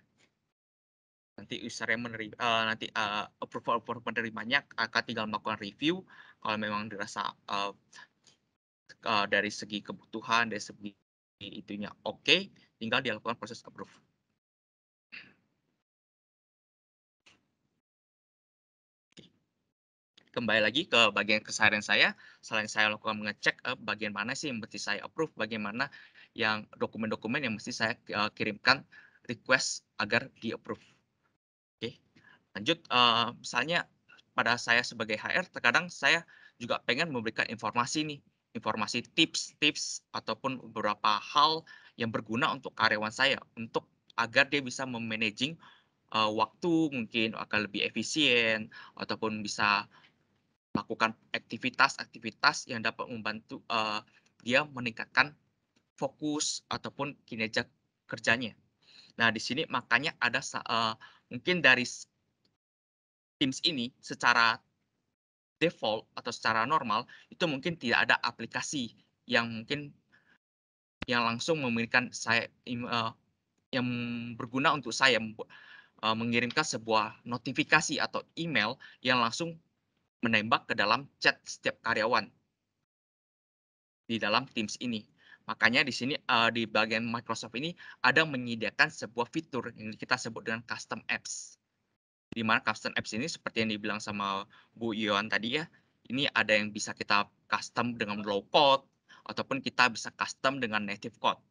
C: nanti user yang menerima uh, nanti uh, eh, approval approval penerimanya akan tinggal melakukan review kalau memang dirasa uh, uh, dari segi kebutuhan dari segi itunya oke okay, tinggal dilakukan proses approve kembali lagi ke bagian keseharian saya. Selain saya lakukan mengecek uh, bagian mana sih yang mesti saya approve, bagaimana yang dokumen-dokumen yang mesti saya uh, kirimkan request agar di approve. Oke, okay. lanjut. Uh, misalnya pada saya sebagai HR, terkadang saya juga pengen memberikan informasi nih, informasi tips-tips ataupun beberapa hal yang berguna untuk karyawan saya untuk agar dia bisa memanaging uh, waktu mungkin akan lebih efisien ataupun bisa lakukan aktivitas-aktivitas yang dapat membantu uh, dia meningkatkan fokus ataupun kinerja kerjanya. Nah, di sini makanya ada uh, mungkin dari Teams ini secara default atau secara normal itu mungkin tidak ada aplikasi yang mungkin yang langsung memberikan saya eh, yang berguna untuk saya mengirimkan sebuah notifikasi atau email yang langsung menembak ke dalam chat setiap karyawan di dalam Teams ini. Makanya di sini uh, di bagian Microsoft ini ada menyediakan sebuah fitur yang kita sebut dengan custom apps. Di mana custom apps ini seperti yang dibilang sama Bu Yohan tadi ya, ini ada yang bisa kita custom dengan low code ataupun kita bisa custom dengan native code.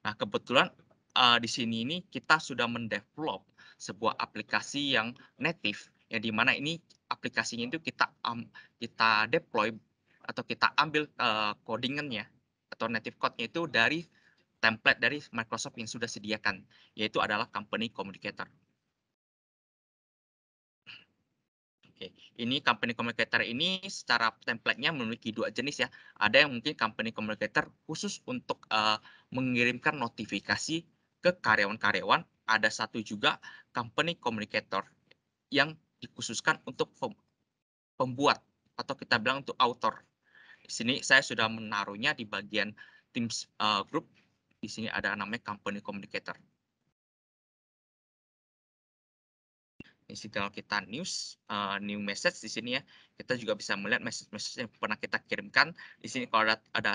C: Nah, kebetulan uh, di sini ini kita sudah mendevelop sebuah aplikasi yang native yang dimana ini aplikasinya itu kita um, kita deploy atau kita ambil uh, codingannya atau native code-nya itu dari template dari Microsoft yang sudah sediakan, yaitu adalah company communicator. Oke, ini company communicator ini secara template-nya memiliki dua jenis ya. Ada yang mungkin company communicator khusus untuk uh, mengirimkan notifikasi ke karyawan-karyawan, ada satu juga company communicator yang dikhususkan untuk pembuat atau kita bilang untuk author. Di sini saya sudah menaruhnya di bagian Teams uh, group. Di sini ada namanya company communicator. Ini signal kita news, uh, new message di sini ya. Kita juga bisa melihat message-message yang pernah kita kirimkan. Di sini kalau ada ada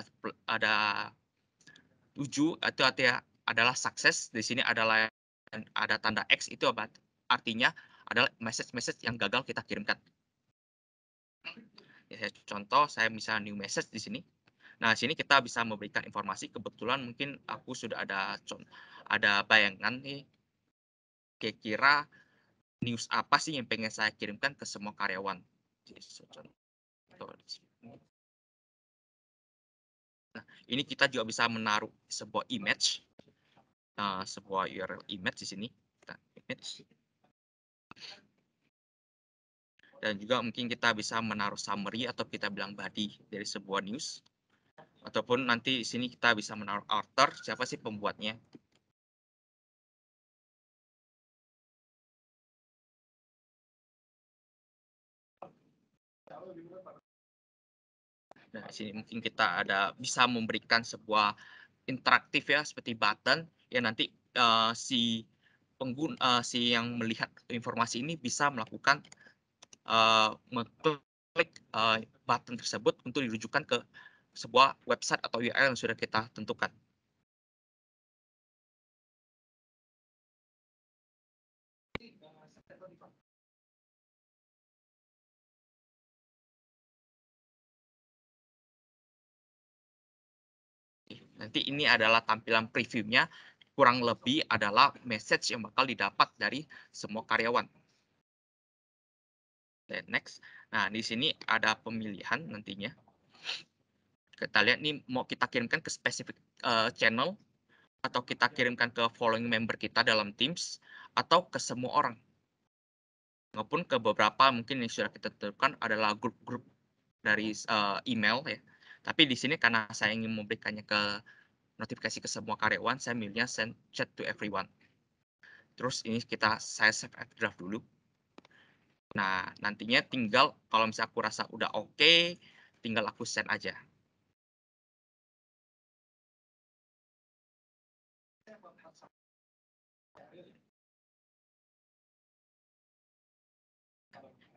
C: ada tujuh itu artinya adalah sukses. Di sini adalah ada tanda X itu artinya adalah message-message yang gagal kita kirimkan. Ya, contoh, saya bisa new message di sini. Nah, di sini kita bisa memberikan informasi. Kebetulan mungkin aku sudah ada ada bayangan nih, kira-kira news apa sih yang pengen saya kirimkan ke semua karyawan. Nah, ini kita juga bisa menaruh sebuah image, uh, sebuah URL image di sini. Kita image dan juga mungkin kita bisa menaruh summary atau kita bilang body dari sebuah news ataupun nanti di sini kita bisa menaruh author siapa sih pembuatnya Nah, di sini mungkin kita ada bisa memberikan sebuah interaktif ya seperti button yang nanti uh, si pengguna uh, si yang melihat informasi ini bisa melakukan uh, mengklik uh, button tersebut untuk dirujukan ke sebuah website atau URL
D: yang sudah kita tentukan.
C: Nanti ini adalah tampilan previewnya, kurang lebih adalah message yang bakal didapat dari semua karyawan next. Nah, di sini ada pemilihan nantinya. Kita lihat nih mau kita kirimkan ke specific uh, channel atau kita kirimkan ke following member kita dalam Teams atau ke semua orang. Maupun ke beberapa mungkin yang sudah kita tentukan adalah grup-grup dari uh, email ya. Tapi di sini karena saya ingin memberikannya ke notifikasi ke semua karyawan, saya milihnya send chat to everyone. Terus ini kita saya save draft dulu. Nah, nantinya tinggal kalau misalnya aku rasa udah oke, okay, tinggal aku send aja.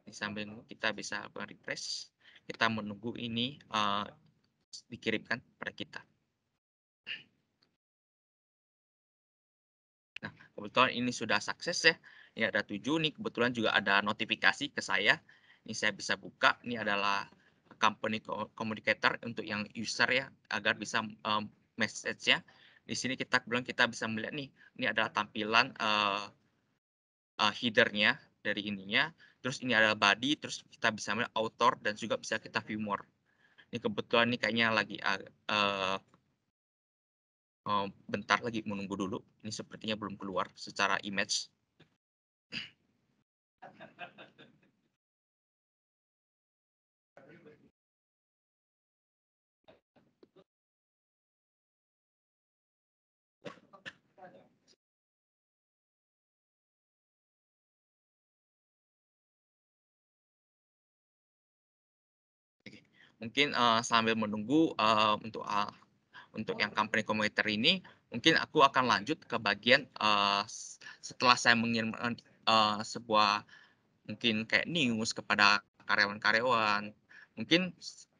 D: Di samping kita bisa refresh, kita menunggu ini uh, dikirimkan pada kita. Nah, kebetulan ini
C: sudah sukses ya. Ini ada tujuh nih kebetulan juga ada notifikasi ke saya. Ini saya bisa buka. Ini adalah company communicator untuk yang user ya agar bisa um, eh, message ya Di sini kita bilang kita bisa melihat nih ini adalah tampilan uh, uh, headernya dari ininya. Terus ini adalah body, terus kita bisa melihat author dan juga bisa kita view more. Ini kebetulan ini kayaknya lagi uh, uh, bentar lagi menunggu dulu. Ini sepertinya belum keluar secara image mungkin uh, sambil menunggu uh, untuk uh, untuk yang company commuter ini mungkin aku akan lanjut ke bagian uh, setelah saya mengirim uh, sebuah mungkin kayak news kepada karyawan-karyawan. Mungkin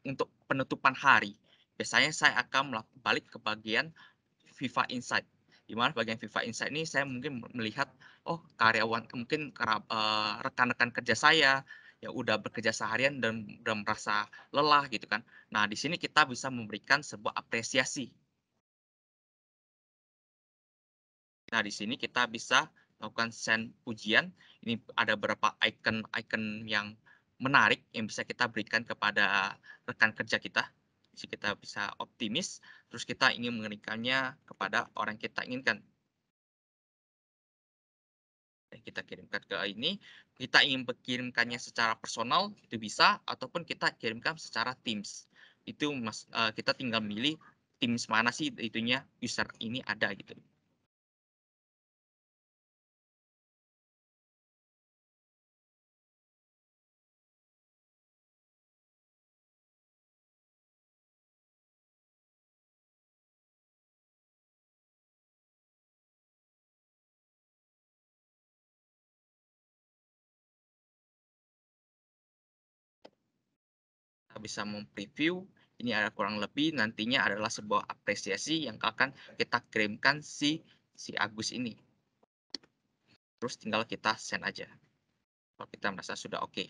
C: untuk penutupan hari, biasanya saya akan balik ke bagian FIFA Insight. Di mana bagian FIFA Insight ini saya mungkin melihat, oh karyawan, mungkin eh, rekan-rekan kerja saya yang udah bekerja seharian dan udah merasa lelah gitu kan. Nah, di sini kita bisa memberikan sebuah apresiasi. Nah, di sini kita bisa melakukan send ujian Ini ada beberapa icon-icon yang menarik yang bisa kita berikan kepada rekan kerja kita. Jadi kita bisa optimis, terus kita ingin mengerikannya kepada orang yang kita inginkan. Kita kirimkan ke ini. Kita ingin mengirimkannya secara personal, itu bisa, ataupun kita kirimkan secara Teams. Itu eh, kita tinggal milih Teams mana sih itunya user ini ada gitu. bisa mempreview ini ada kurang lebih nantinya adalah sebuah apresiasi yang akan kita kirimkan si si Agus ini. Terus tinggal kita send aja. Kalau kita merasa sudah oke. Okay.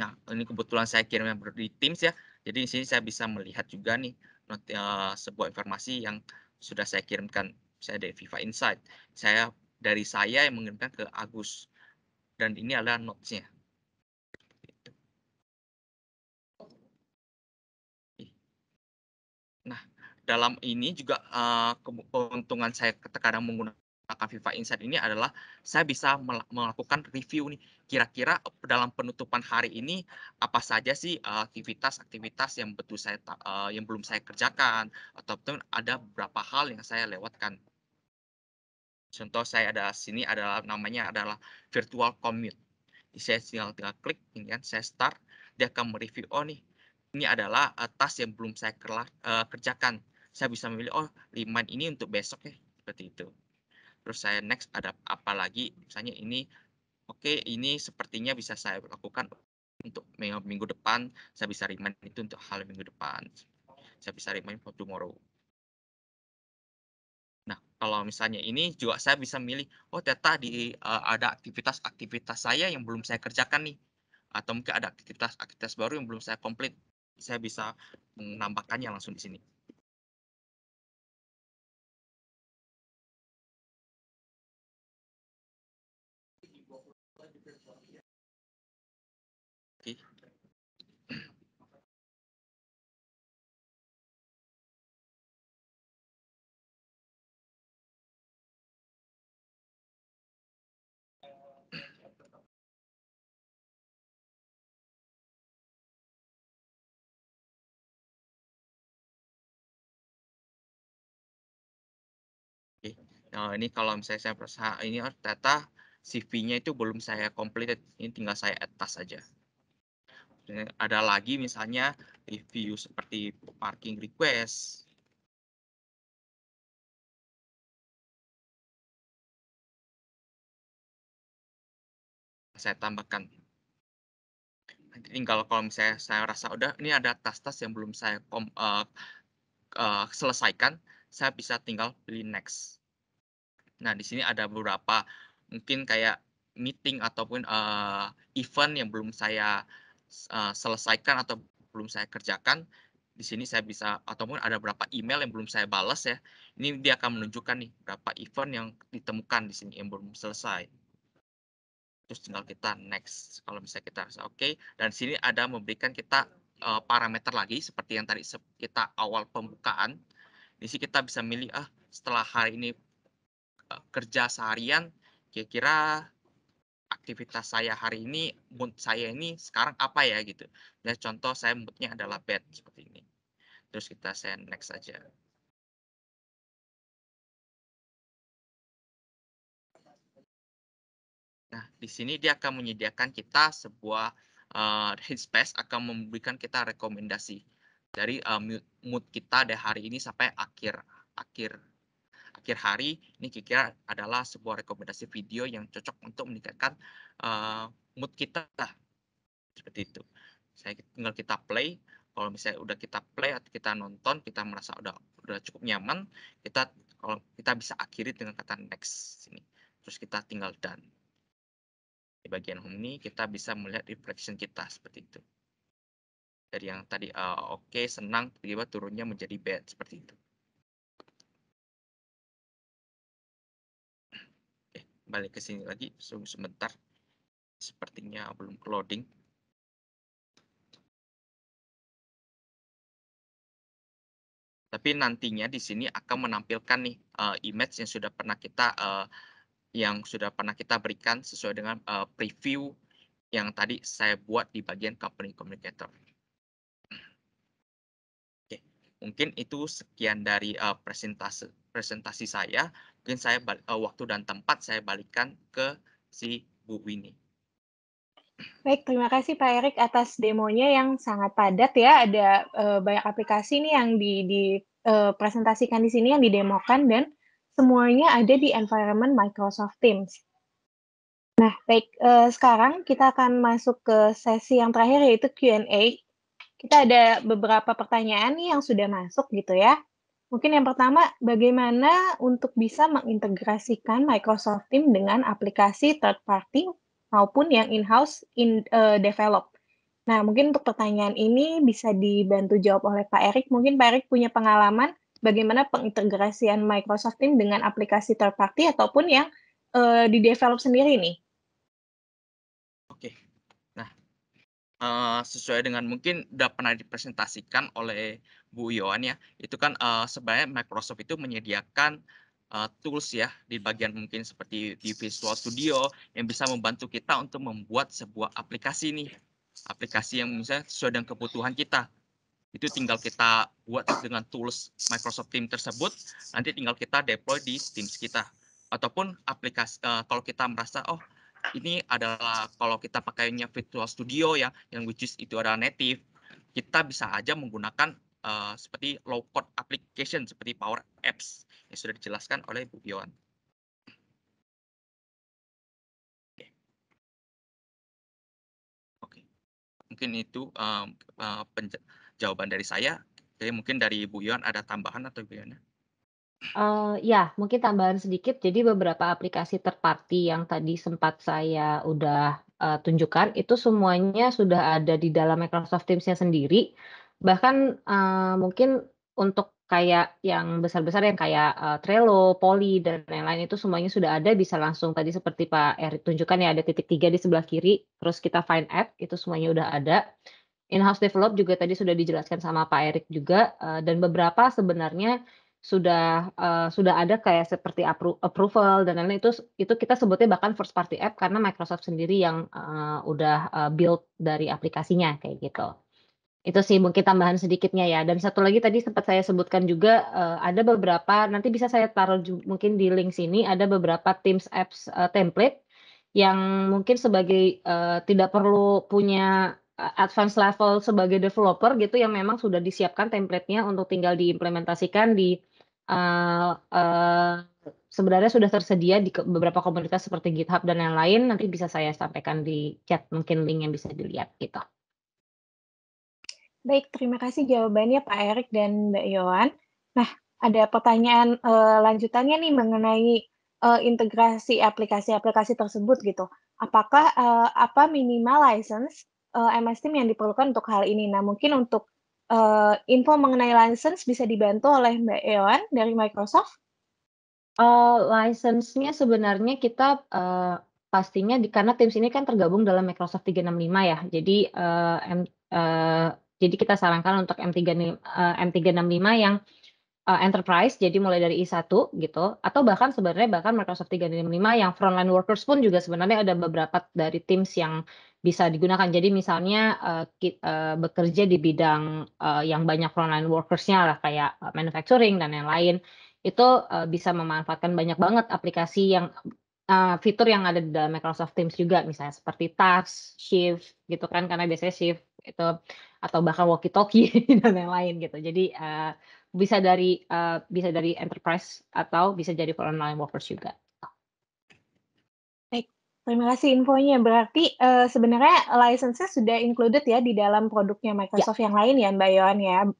C: Nah, ini kebetulan saya kirim yang di Teams ya. Jadi di sini saya bisa melihat juga nih not, uh, sebuah informasi yang sudah saya kirimkan. Saya dari Viva Insight. Saya dari saya yang mengirimkan ke Agus. Dan ini adalah notes-nya. dalam ini juga uh, keuntungan saya terkadang menggunakan Viva Insight ini adalah saya bisa melakukan review nih kira-kira dalam penutupan hari ini apa saja sih eh, aktivitas-aktivitas uh, yang betul saya uh, yang belum saya kerjakan ataupun ada berapa hal yang saya lewatkan. Contoh saya ada sini adalah namanya adalah virtual commute. Saya tinggal, tinggal klik, ini kan saya start, dia akan mereview oh nih ini adalah tas yang belum saya kerjakan saya bisa memilih oh liman ini untuk besok ya seperti itu terus saya next ada apa lagi misalnya ini oke okay, ini sepertinya bisa saya lakukan untuk minggu depan saya bisa remind itu untuk hal minggu depan saya bisa remind for tomorrow nah kalau misalnya ini juga saya bisa milih oh ternyata di uh, ada aktivitas-aktivitas saya yang belum saya kerjakan nih atau mungkin ada aktivitas-aktivitas baru yang belum saya komplit saya bisa menambahkannya langsung di
D: sini Nah, ini kalau misalnya
C: saya merasa ini data oh, CV-nya itu belum saya completed, ini tinggal saya atas saja. Ada lagi misalnya review seperti parking
E: request,
D: saya tambahkan.
C: Nanti tinggal kalau misalnya saya rasa udah ini ada tas-tas yang belum saya kom, uh, eh, uh, eh, selesaikan, saya bisa tinggal pilih next. Nah, di sini ada beberapa mungkin kayak meeting ataupun uh, event yang belum saya uh, selesaikan atau belum saya kerjakan. Di sini saya bisa ataupun ada beberapa email yang belum saya balas ya. Ini dia akan menunjukkan nih berapa event yang ditemukan di sini yang belum selesai. Terus tinggal kita next kalau misalnya kita oke okay. dan sini ada memberikan kita uh, parameter lagi seperti yang tadi kita awal pembukaan. Di sini kita bisa milih ah setelah hari ini Eh, kerja seharian kira-kira aktivitas saya hari ini mood saya ini sekarang apa ya gitu Nah contoh saya moodnya adalah bad seperti ini terus kita
D: send next saja
C: nah di sini dia akan menyediakan kita sebuah uh, headspace akan memberikan kita rekomendasi dari uh, mood kita dari hari ini sampai akhir akhir akhir hari ini kira-kira adalah sebuah rekomendasi video yang cocok untuk meningkatkan uh, mood kita seperti itu saya tinggal kita play kalau misalnya udah kita play atau kita nonton kita merasa udah udah cukup nyaman kita kalau kita bisa akhiri dengan kata next sini terus kita tinggal done di bagian home ini kita bisa melihat reflection kita seperti itu dari yang tadi uh, oke okay, senang tiba-tiba turunnya menjadi
D: bad seperti itu balik ke sini lagi sebentar sepertinya belum loading
C: tapi nantinya di sini akan menampilkan nih uh, image yang sudah pernah kita uh, yang sudah pernah kita berikan sesuai dengan uh, preview yang tadi saya buat di bagian company communicator. Mungkin itu sekian dari uh, eh, presentasi presentasi saya. Mungkin saya uh, waktu dan tempat saya balikan ke si Bu Winnie.
A: Baik, terima kasih Pak Erik atas demonya yang sangat padat ya. Ada uh, banyak aplikasi nih yang di, dipresentasikan di sini yang didemokan dan semuanya ada di environment Microsoft Teams. Nah, baik. Uh, sekarang kita akan masuk ke sesi yang terakhir yaitu Q&A kita ada beberapa pertanyaan nih yang sudah masuk gitu ya. Mungkin yang pertama, bagaimana untuk bisa mengintegrasikan Microsoft Teams dengan aplikasi third party maupun yang in-house in, uh, develop? Nah, mungkin untuk pertanyaan ini bisa dibantu jawab oleh Pak Erik. Mungkin Pak Erik punya pengalaman bagaimana pengintegrasian Microsoft Teams dengan aplikasi third party ataupun yang uh, eh, di develop sendiri nih.
C: Eh, sesuai dengan mungkin udah pernah dipresentasikan oleh Bu Yohan ya, itu kan uh, sebenarnya Microsoft itu menyediakan uh, tools ya di bagian mungkin seperti di Visual Studio yang bisa membantu kita untuk membuat sebuah aplikasi nih, aplikasi yang misalnya sesuai dengan kebutuhan kita. Itu tinggal kita buat dengan tools Microsoft Teams tersebut, nanti tinggal kita deploy di Teams kita. Ataupun aplikasi kalau kita merasa oh ini adalah kalau kita pakainya virtual Studio ya, yang which is itu adalah native, kita bisa aja menggunakan uh, seperti low code application seperti Power Apps yang sudah dijelaskan oleh Bu Bion. Oke, mungkin itu um, uh, jawaban dari saya. Jadi mungkin dari Bu Yohan ada tambahan atau Bu
B: Uh, ya, mungkin tambahan sedikit. Jadi beberapa aplikasi terparty yang tadi sempat saya udah, uh, tunjukkan, itu semuanya sudah ada di dalam Microsoft Teams-nya sendiri. Bahkan, uh, mungkin untuk kayak yang besar-besar yang kayak, uh, Trello, Poly, dan lain-lain itu semuanya sudah ada, bisa langsung tadi seperti Pak Erik tunjukkan ya, ada titik tiga di sebelah kiri, terus kita find app, itu semuanya udah ada. In-house develop juga tadi sudah dijelaskan sama Pak Erik juga, uh, dan beberapa sebenarnya sudah uh, sudah ada kayak seperti appro approval dan lain-lain itu itu kita sebutnya bahkan first party app karena Microsoft sendiri yang uh, udah uh, build dari aplikasinya kayak gitu. Itu sih mungkin tambahan sedikitnya ya. Dan satu lagi tadi sempat saya sebutkan juga uh, ada beberapa nanti bisa saya taruh mungkin di link sini ada beberapa Teams apps uh, template yang mungkin sebagai uh, tidak perlu punya advance level sebagai developer gitu yang memang sudah disiapkan template-nya untuk tinggal diimplementasikan di Eh, eh, sebenarnya sudah tersedia di beberapa komunitas seperti GitHub dan yang lain Nanti bisa saya sampaikan di chat mungkin link yang bisa dilihat gitu.
A: Baik, terima kasih jawabannya Pak Erik dan Mbak Yohan. Nah, ada pertanyaan uh, lanjutannya nih mengenai uh, integrasi aplikasi-aplikasi tersebut gitu. Apakah uh, apa minimal license uh, MS Team yang diperlukan untuk hal ini? Nah, mungkin untuk uh, info mengenai license bisa dibantu oleh Mbak Ewan dari Microsoft? Uh, license-nya
B: sebenarnya kita, uh, pastinya di karena Teams ini kan tergabung dalam Microsoft 365 ya. Jadi, uh, m uh, jadi kita sarankan untuk M3 uh, M365 yang, uh, enterprise, jadi mulai dari I1 gitu, atau bahkan sebenarnya bahkan Microsoft 365 yang frontline workers pun juga sebenarnya ada beberapa dari Teams yang bisa digunakan. Jadi misalnya uh, uh, bekerja di bidang uh, yang banyak frontline workersnya lah kayak manufacturing dan yang lain itu uh, bisa memanfaatkan banyak banget aplikasi yang uh, fitur yang ada di dalam Microsoft Teams juga misalnya seperti task, shift gitu kan karena biasanya shift itu atau bahkan walkie talkie dan yang lain gitu. Jadi uh, bisa dari uh, bisa dari enterprise atau bisa jadi frontline workers juga.
A: Terima kasih infonya. Berarti uh, sebenarnya license-nya sudah included ya di dalam produknya ya. Microsoft ya. yang lain ya Mbak Yohan ya. Oke.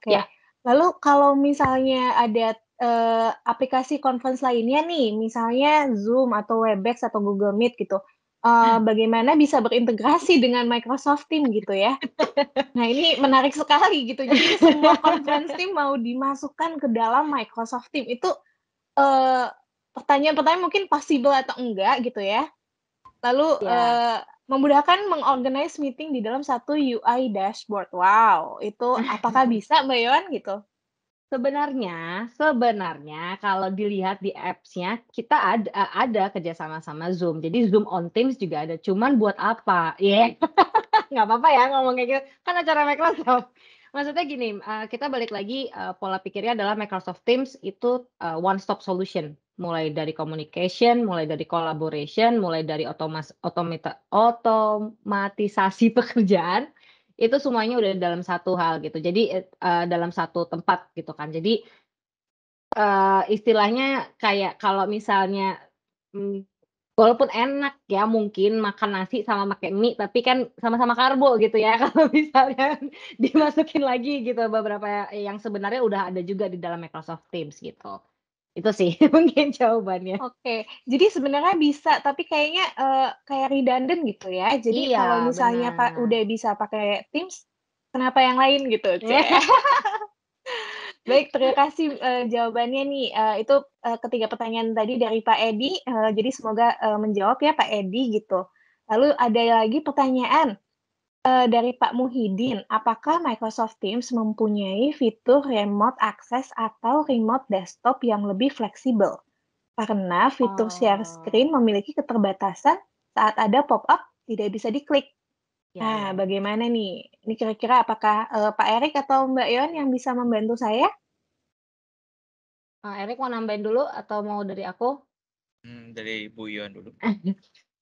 A: Okay. Ya. Lalu kalau misalnya ada uh, aplikasi conference lainnya nih, misalnya Zoom atau Webex atau Google Meet gitu. Uh, bagaimana bisa berintegrasi dengan Microsoft Team gitu ya? nah ini menarik sekali gitu. Jadi semua conference team mau dimasukkan ke dalam Microsoft Team itu uh, pertanyaan-pertanyaan mungkin possible atau enggak gitu ya. Lalu yeah. Ya. uh, memudahkan mengorganize meeting di dalam satu UI dashboard. Wow, itu apakah bisa Mbak Yohan gitu? Sebenarnya, sebenarnya kalau dilihat di apps-nya kita ada
B: eh, ada kerjasama sama Zoom. Jadi Zoom on Teams juga ada. Cuman buat apa? Ya, yeah. nggak apa-apa ya ngomong kayak gitu. Kan acara Microsoft. Maksudnya gini, eh, kita balik lagi eh, pola pikirnya adalah Microsoft Teams itu one stop solution mulai dari communication, mulai dari collaboration, mulai dari otomas, otomita, otomatisasi pekerjaan, itu semuanya udah dalam satu hal gitu. Jadi uh, dalam satu tempat gitu kan. Jadi uh, istilahnya kayak kalau misalnya hmm, walaupun enak ya mungkin makan nasi sama pakai mie, tapi kan sama-sama karbo gitu ya. Kalau misalnya dimasukin lagi gitu beberapa yang sebenarnya
A: udah ada juga di dalam Microsoft Teams gitu. Itu sih mungkin jawabannya. Oke, jadi sebenarnya bisa, tapi kayaknya uh, kayak redundant gitu ya. Jadi iya, kalau misalnya pak udah bisa pakai Teams, kenapa yang lain gitu? Iya. Baik, terima kasih uh, jawabannya nih. Uh, itu uh, ketiga pertanyaan tadi dari Pak Edi. Uh, jadi semoga uh, menjawab ya Pak Edi gitu. Lalu ada lagi pertanyaan Uh, dari Pak Muhyiddin, apakah Microsoft Teams mempunyai fitur remote access atau remote desktop yang lebih fleksibel? Karena fitur share oh. screen memiliki keterbatasan saat ada pop-up tidak bisa diklik. Ya Nah, ya. bagaimana nih? Ini kira-kira apakah, uh, Pak Erik atau Mbak Yon yang bisa membantu saya?
B: Uh, eh, Erik mau nambahin dulu atau mau dari aku?
C: Hmm, dari Bu Yon dulu.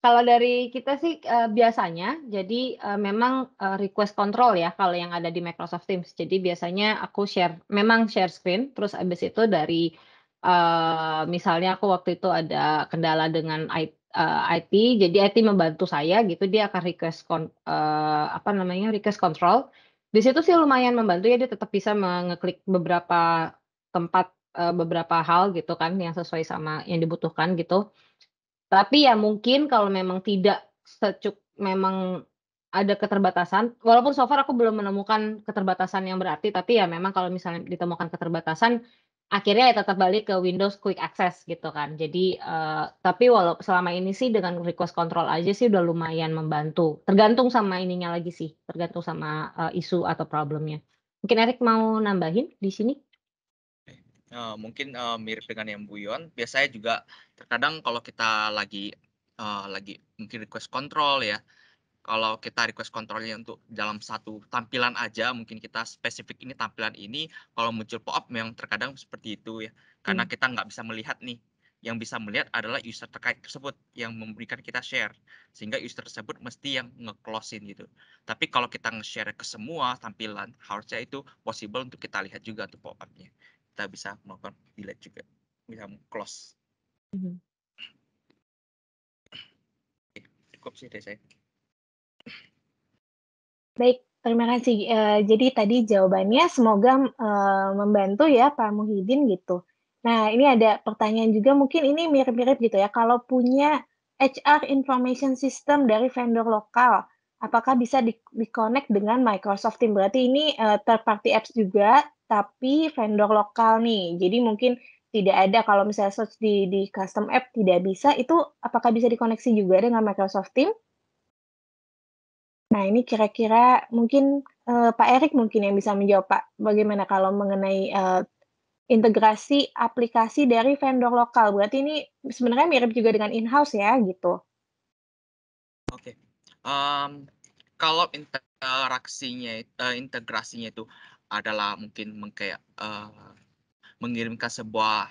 B: Kalau dari kita sih uh, biasanya, jadi uh, memang uh, request control ya kalau yang ada di Microsoft Teams. Jadi biasanya aku share, memang share screen, terus abis itu dari uh, misalnya aku waktu itu ada kendala dengan IT, uh, IT, jadi IT membantu saya gitu, dia akan request kon, uh, apa namanya request control. Di situ sih lumayan membantu ya, dia tetap bisa mengeklik beberapa tempat, uh, beberapa hal gitu kan yang sesuai sama yang dibutuhkan gitu tapi ya mungkin kalau memang tidak secuk memang ada keterbatasan. Walaupun so far aku belum menemukan keterbatasan yang berarti, tapi ya memang kalau misalnya ditemukan keterbatasan, akhirnya ya tetap balik ke Windows Quick Access gitu kan. Jadi uh, tapi walau selama ini sih dengan request control aja sih udah lumayan membantu. Tergantung sama ininya lagi sih, tergantung sama uh, isu atau problemnya. Mungkin Erik mau nambahin di sini?
C: uh, mungkin uh, mirip dengan yang Buyon. Biasanya juga terkadang kalau kita lagi uh, lagi mungkin request kontrol ya. Kalau kita request kontrolnya untuk dalam satu tampilan aja, mungkin kita spesifik ini tampilan ini. Kalau muncul pop-up memang terkadang seperti itu ya, karena hmm. kita nggak bisa melihat nih. Yang bisa melihat adalah user terkait tersebut yang memberikan kita share, sehingga user tersebut mesti yang nge gitu. Tapi kalau kita nge-share ke semua tampilan, harusnya itu possible untuk kita lihat juga tuh pop-upnya kita bisa melakukan delete juga bisa close mm-hmm. cukup sih dari saya
A: baik Terima kasih. Uh, jadi tadi jawabannya semoga uh, membantu ya Pak Muhyiddin gitu. Nah ini ada pertanyaan juga mungkin ini mirip-mirip gitu ya. Kalau punya HR Information System dari vendor lokal, apakah bisa di, di connect dengan Microsoft Teams Berarti ini uh, third party apps juga tapi vendor lokal nih. Jadi mungkin tidak ada kalau misalnya search di di custom app tidak bisa itu apakah bisa dikoneksi juga dengan Microsoft Teams? Nah, ini kira-kira mungkin uh, Pak Erik mungkin yang bisa menjawab Pak. Bagaimana kalau mengenai uh, integrasi aplikasi dari vendor lokal? Berarti ini sebenarnya mirip juga dengan in-house ya gitu.
C: Oke. Okay. Um, mmm, kalau interaksinya uh, integrasinya itu adalah mungkin kayak uh, mengirimkan sebuah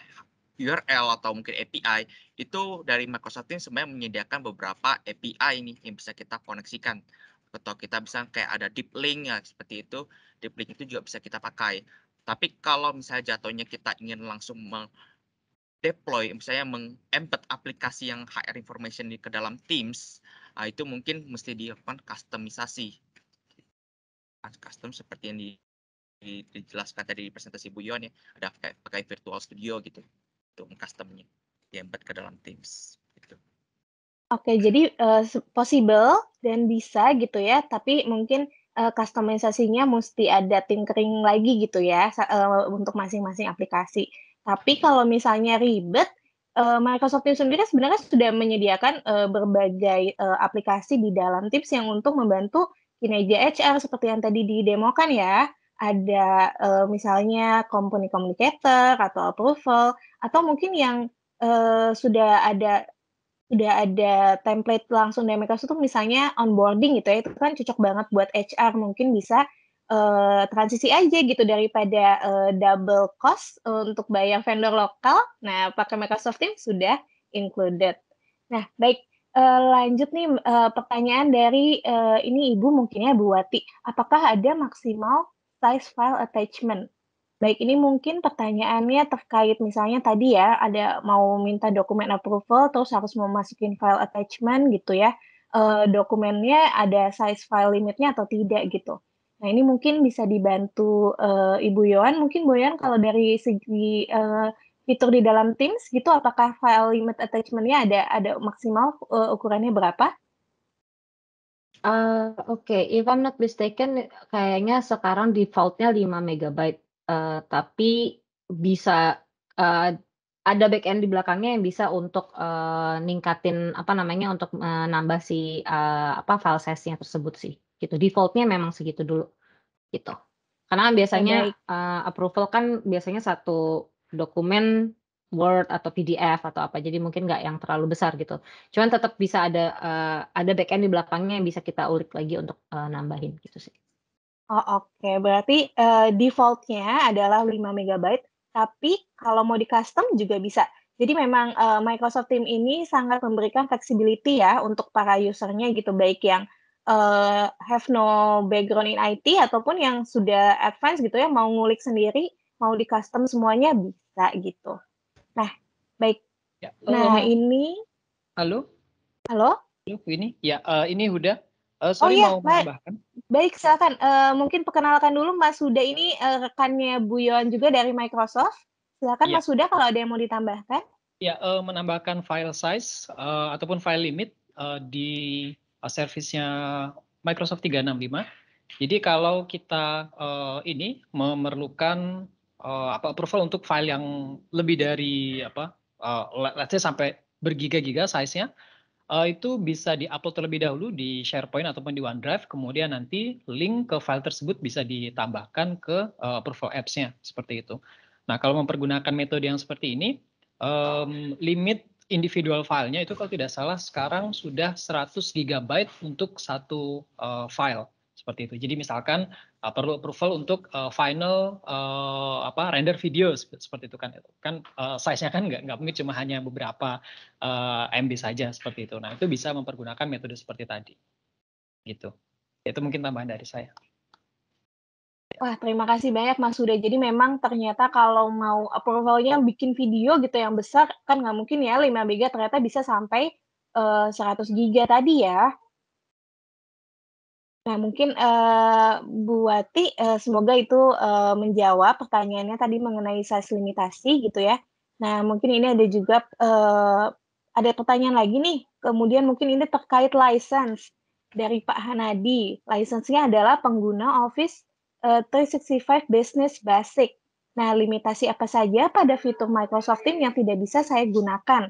C: URL atau mungkin API itu dari Microsoft Teams sebenarnya menyediakan beberapa API ini yang bisa kita koneksikan atau kita bisa kayak ada deep link ya seperti itu deep link itu juga bisa kita pakai tapi kalau misalnya jatuhnya kita ingin langsung deploy misalnya mengembed aplikasi yang HR information ini ke dalam Teams ah, itu mungkin mesti dilakukan customisasi custom seperti yang di dijelaskan tadi di presentasi Bu Yon ya, ada pakai, pakai virtual studio gitu untuk customnya diembed ke dalam Teams gitu.
A: Oke, okay, jadi uh, possible dan bisa gitu ya, tapi mungkin uh, customisasinya mesti ada tinkering lagi gitu ya uh, untuk masing-masing aplikasi. Tapi kalau misalnya ribet, uh, Microsoft Teams sendiri sebenarnya sudah menyediakan uh, berbagai uh, aplikasi di dalam Teams yang untuk membantu kinerja HR seperti yang tadi didemokan ya ada uh, misalnya company communicator atau approval atau mungkin yang uh, sudah ada sudah ada template langsung dari Microsoft itu misalnya onboarding gitu ya itu kan cocok banget buat HR mungkin bisa uh, transisi aja gitu daripada uh, double cost untuk bayar vendor lokal nah pakai Microsoft Teams sudah included nah baik uh, lanjut nih uh, pertanyaan dari uh, ini Ibu mungkinnya Bu Wati apakah ada maksimal size file attachment. Baik, ini mungkin pertanyaannya terkait misalnya tadi ya, ada mau minta dokumen approval, terus harus memasukin file attachment gitu ya. Eh, dokumennya ada size file limitnya atau tidak gitu. Nah, ini mungkin bisa dibantu e, Ibu Yohan. Mungkin Bu Yohan kalau dari segi e, fitur di dalam Teams gitu, apakah file limit attachment-nya ada, ada maksimal e, ukurannya berapa? Uh, oke,
B: if I'm not mistaken kayaknya sekarang defaultnya lima 5 MB, uh, tapi bisa, uh, ada backend di belakangnya yang bisa untuk, uh, ningkatin, apa namanya, untuk menambah si, uh, apa, file size-nya tersebut sih, gitu. defaultnya memang segitu dulu, gitu. Karena kan biasanya, uh, approval kan biasanya satu dokumen Word atau PDF atau apa. Jadi mungkin nggak yang terlalu besar gitu. Cuman tetap bisa ada uh, ada backend di belakangnya yang bisa kita ulik lagi untuk uh, nambahin gitu sih.
A: Oh oke, okay. berarti uh, defaultnya adalah 5 MB, tapi kalau mau di custom juga bisa. Jadi memang uh, Microsoft Team ini sangat memberikan flexibility ya untuk para usernya gitu, baik yang uh, have no background in IT ataupun yang sudah advance gitu ya, mau ngulik sendiri, mau di custom semuanya bisa gitu. Nah, baik. Ya, uh, nah, ini
F: Halo? Halo? Halo, ini. Ya, uh, ini Huda. Uh, sorry, oh iya, mau baik. Menambahkan.
A: Baik, silakan. Uh, mungkin perkenalkan dulu Mas Huda ini uh, rekannya Yon juga dari Microsoft. Silakan ya. Mas Huda kalau ada yang mau ditambahkan.
F: Ya, uh, menambahkan file size uh, ataupun file limit uh, di uh, servisnya Microsoft 365. Jadi kalau kita uh, ini memerlukan uh, apa approval untuk file yang lebih dari apa uh, let's say sampai bergiga-giga size-nya uh, itu bisa diupload terlebih dahulu di SharePoint ataupun di OneDrive kemudian nanti link ke file tersebut bisa ditambahkan ke uh, approval apps-nya seperti itu. Nah, kalau mempergunakan metode yang seperti ini um, limit individual filenya itu kalau tidak salah sekarang sudah 100 GB untuk satu uh, file seperti itu. Jadi misalkan uh, perlu approval untuk uh, final uh, apa render video seperti itu kan kan uh, size-nya kan nggak nggak mungkin cuma hanya beberapa uh, MB saja seperti itu nah itu bisa mempergunakan metode seperti tadi gitu itu mungkin tambahan dari saya
A: Wah, terima kasih banyak Mas Huda. Jadi memang ternyata kalau mau approvalnya bikin video gitu yang besar, kan nggak mungkin ya 5 giga ternyata bisa sampai uh, 100 giga tadi ya. Nah, mungkin, uh, Bu Wati, uh, semoga itu, uh, menjawab pertanyaannya tadi mengenai size limitasi gitu ya. Nah, mungkin ini ada juga, uh, ada pertanyaan lagi nih, kemudian mungkin ini terkait license dari Pak Hanadi. License-nya adalah pengguna Office, uh, 365 Business Basic. Nah, limitasi apa saja pada fitur Microsoft Teams yang tidak bisa saya gunakan?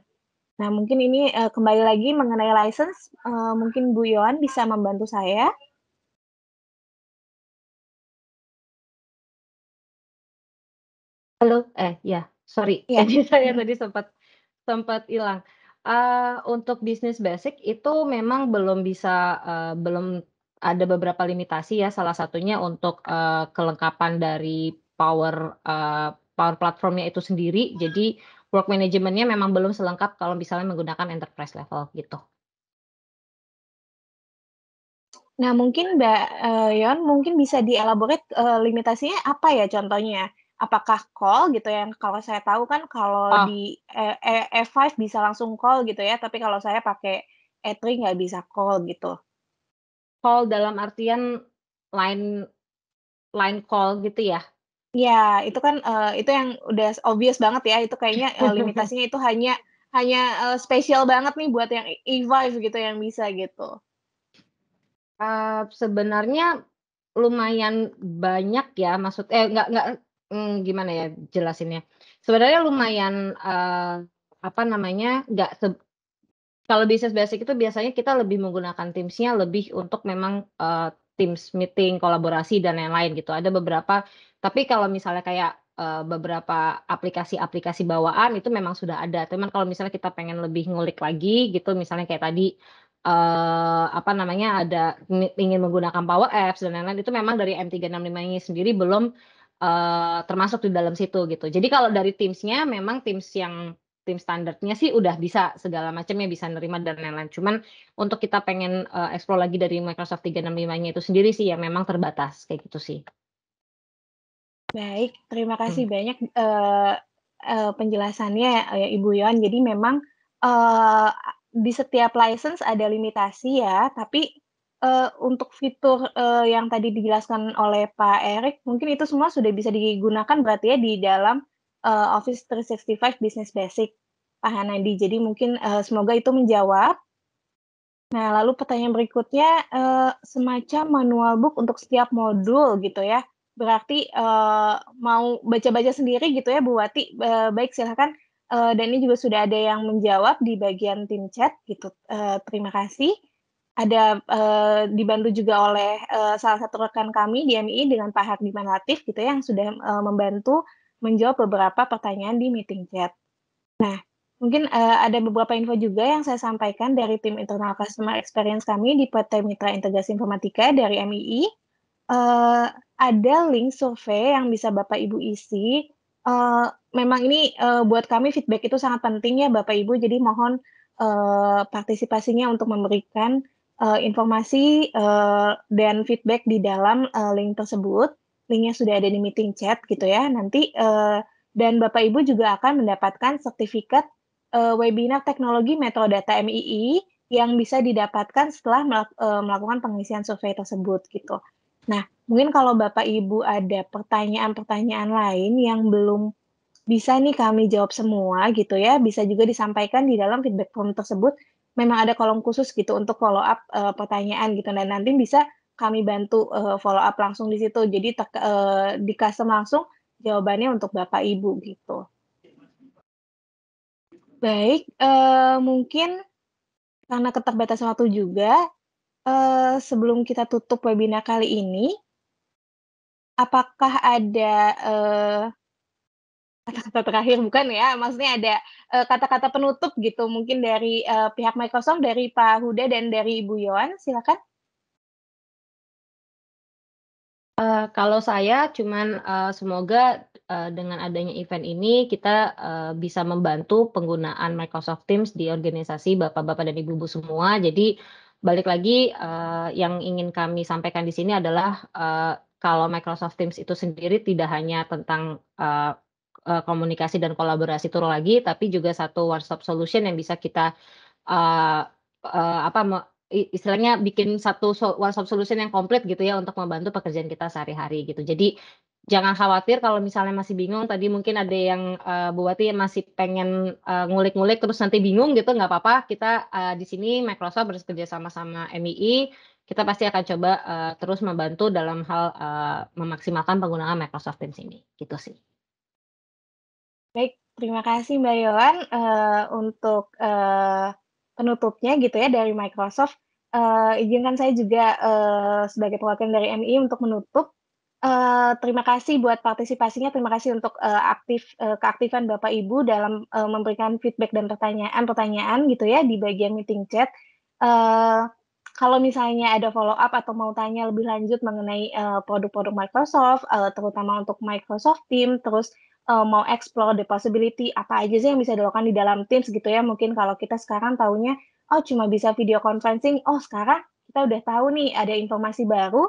A: Nah, mungkin ini, uh, kembali lagi mengenai license, Uh, mungkin Bu Yohan bisa membantu saya?
B: Halo, eh, ya, sorry. Iya. Jadi saya tadi sempat sempat hilang. Uh, untuk bisnis basic itu memang belum bisa, uh, belum ada beberapa limitasi ya, salah satunya untuk, uh, kelengkapan dari power, uh, power platformnya itu sendiri. Jadi work managementnya memang belum selengkap kalau misalnya menggunakan enterprise level, gitu.
A: Nah mungkin Mbak, uh, Yon mungkin bisa dielaborate uh, limitasinya apa ya contohnya? apakah call gitu yang kalau saya tahu kan kalau oh. di e, e, e F5 bisa langsung call gitu ya, tapi kalau saya pakai E3 nggak bisa call gitu. Call dalam artian line line call gitu ya? Ya, itu kan uh, itu yang udah obvious banget ya, itu kayaknya uh, limitasinya itu hanya hanya uh, spesial banget nih buat yang E5 gitu yang bisa gitu. Uh, sebenarnya
B: lumayan banyak ya maksud eh nggak nggak hmm, gimana ya jelasinnya, sebenarnya lumayan, uh, apa namanya, nggak kalau bisnis basic itu biasanya kita lebih menggunakan teamsnya lebih untuk memang, uh, Teams meeting, kolaborasi dan lain-lain gitu, ada beberapa tapi kalau misalnya kayak, eh, beberapa aplikasi-aplikasi bawaan itu memang sudah ada, cuman kalau misalnya kita pengen lebih ngulik lagi gitu misalnya kayak tadi, eh apa namanya, ada ingin menggunakan Power Apps dan lain-lain itu memang dari M365 ini sendiri belum Eh, termasuk di dalam situ gitu. Jadi kalau dari teamsnya memang teams yang tim standarnya sih udah bisa segala macamnya bisa nerima dan lain-lain. Cuman untuk kita pengen uh, explore lagi dari Microsoft 365-nya itu sendiri sih ya memang terbatas kayak gitu sih.
A: Baik, terima kasih hmm. banyak uh, uh, penjelasannya ya Ibu Yon. Jadi memang uh, di setiap license ada limitasi ya, tapi uh, untuk fitur, uh, yang tadi dijelaskan oleh Pak Erik, mungkin itu semua sudah bisa digunakan berarti ya di dalam, uh, Office 365 Business Basic, Pak Hanadi. Jadi mungkin, uh, semoga itu menjawab. Nah, lalu pertanyaan berikutnya, uh, semacam manual book untuk setiap modul gitu ya. Berarti, uh, mau baca-baca sendiri gitu ya Bu Wati, uh, baik silahkan, Uh, dan ini juga sudah ada yang menjawab di bagian tim chat gitu, Uh, terima kasih ada uh, dibantu juga oleh, uh, salah satu rekan kami di MII dengan Pak Hardiman Latif gitu ya, yang sudah, uh, membantu menjawab beberapa pertanyaan di meeting chat. Nah, mungkin, uh, ada beberapa info juga yang saya sampaikan dari tim internal customer experience kami di PT Mitra Integrasi Informatika dari MII. Uh, ada link survei yang bisa Bapak Ibu isi, Uh, memang ini, uh, buat kami feedback itu sangat penting ya Bapak Ibu, jadi mohon, uh, partisipasinya untuk memberikan uh, informasi uh, dan feedback di dalam uh, link tersebut. Linknya sudah ada di meeting chat gitu ya. Nanti uh, dan Bapak Ibu juga akan mendapatkan sertifikat uh, webinar teknologi metadata MII yang bisa didapatkan setelah melak uh, melakukan pengisian survei tersebut gitu. Nah, mungkin kalau Bapak Ibu ada pertanyaan-pertanyaan lain yang belum bisa nih kami jawab semua gitu ya, bisa juga disampaikan di dalam feedback form tersebut memang ada kolom khusus gitu untuk follow up uh, eh, pertanyaan gitu dan nanti bisa kami bantu uh, eh, follow up langsung di situ. Jadi uh, di custom langsung jawabannya untuk Bapak Ibu gitu. Baik, uh, mungkin karena keterbatasan waktu juga, uh, sebelum kita tutup webinar kali ini, apakah ada uh, kata-kata terakhir bukan ya maksudnya ada eh, kata-kata uh, penutup gitu mungkin dari uh, pihak Microsoft dari Pak Huda dan dari Ibu Yohan silakan
B: uh, kalau saya cuman uh, semoga uh, dengan adanya event ini kita uh, bisa membantu penggunaan Microsoft Teams di organisasi bapak-bapak dan ibu-ibu semua jadi balik lagi uh, yang ingin kami sampaikan di sini adalah uh, kalau Microsoft Teams itu sendiri tidak hanya tentang uh, Eh, komunikasi dan kolaborasi turun lagi, tapi juga satu one stop solution yang bisa kita uh, uh, apa istilahnya bikin satu one stop solution yang komplit gitu ya untuk membantu pekerjaan kita sehari-hari gitu. Jadi jangan khawatir kalau misalnya masih bingung tadi mungkin ada yang uh, Buati masih pengen ngulik ngulik uh, terus nanti bingung gitu nggak apa-apa kita uh, di sini Microsoft bekerja sama sama MII kita pasti akan coba uh, terus membantu dalam hal uh, memaksimalkan penggunaan Microsoft Teams ini gitu sih.
A: Baik, terima kasih Mbak Yohan uh, untuk uh, penutupnya gitu ya dari Microsoft. Uh, izinkan saya juga uh, sebagai perwakilan dari MI untuk menutup. Uh, terima kasih buat partisipasinya, terima kasih untuk uh, aktif uh, keaktifan Bapak Ibu dalam uh, memberikan feedback dan pertanyaan-pertanyaan gitu ya di bagian meeting chat. Uh, kalau misalnya ada follow up atau mau tanya lebih lanjut mengenai produk-produk uh, Microsoft, uh, terutama untuk Microsoft Team, terus uh, mau explore the possibility apa aja sih yang bisa dilakukan di dalam Teams gitu ya. Mungkin kalau kita sekarang tahunya oh cuma bisa video conferencing, oh sekarang kita udah tahu nih ada informasi baru,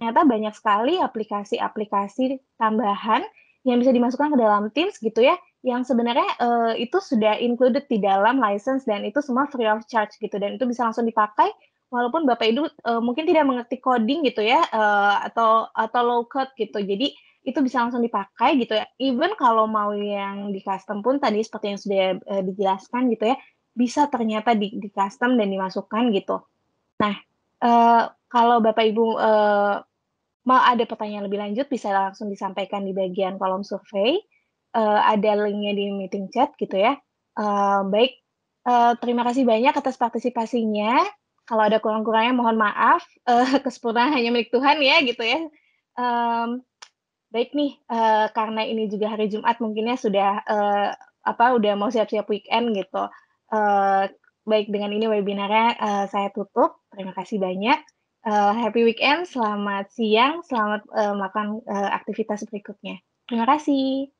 A: ternyata banyak sekali aplikasi-aplikasi tambahan yang bisa dimasukkan ke dalam Teams gitu ya, yang sebenarnya uh, itu sudah included di dalam license dan itu semua free of charge gitu dan itu bisa langsung dipakai walaupun Bapak Ibu uh, mungkin tidak mengerti coding gitu ya uh, atau atau low code gitu. Jadi itu bisa langsung dipakai gitu ya. Even kalau mau yang di custom pun tadi seperti yang sudah uh, dijelaskan gitu ya, bisa ternyata di, di custom dan dimasukkan gitu. Nah, uh, kalau Bapak Ibu uh, mau ada pertanyaan lebih lanjut bisa langsung disampaikan di bagian kolom survei. Uh, ada linknya di meeting chat gitu ya. Uh, baik, uh, terima kasih banyak atas partisipasinya. Kalau ada kurang-kurangnya mohon maaf. Uh, kesempurnaan hanya milik Tuhan ya gitu ya. Um, Baik nih, uh, karena ini juga hari Jumat mungkinnya sudah uh, apa udah mau siap-siap weekend gitu. Uh, baik dengan ini webinarnya uh, saya tutup. Terima kasih banyak. Uh, happy weekend, selamat siang, selamat uh, makan uh, aktivitas berikutnya. Terima kasih.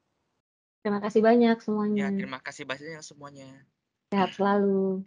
A: Terima kasih banyak semuanya. Ya,
C: terima kasih banyak semuanya.
A: Sehat selalu.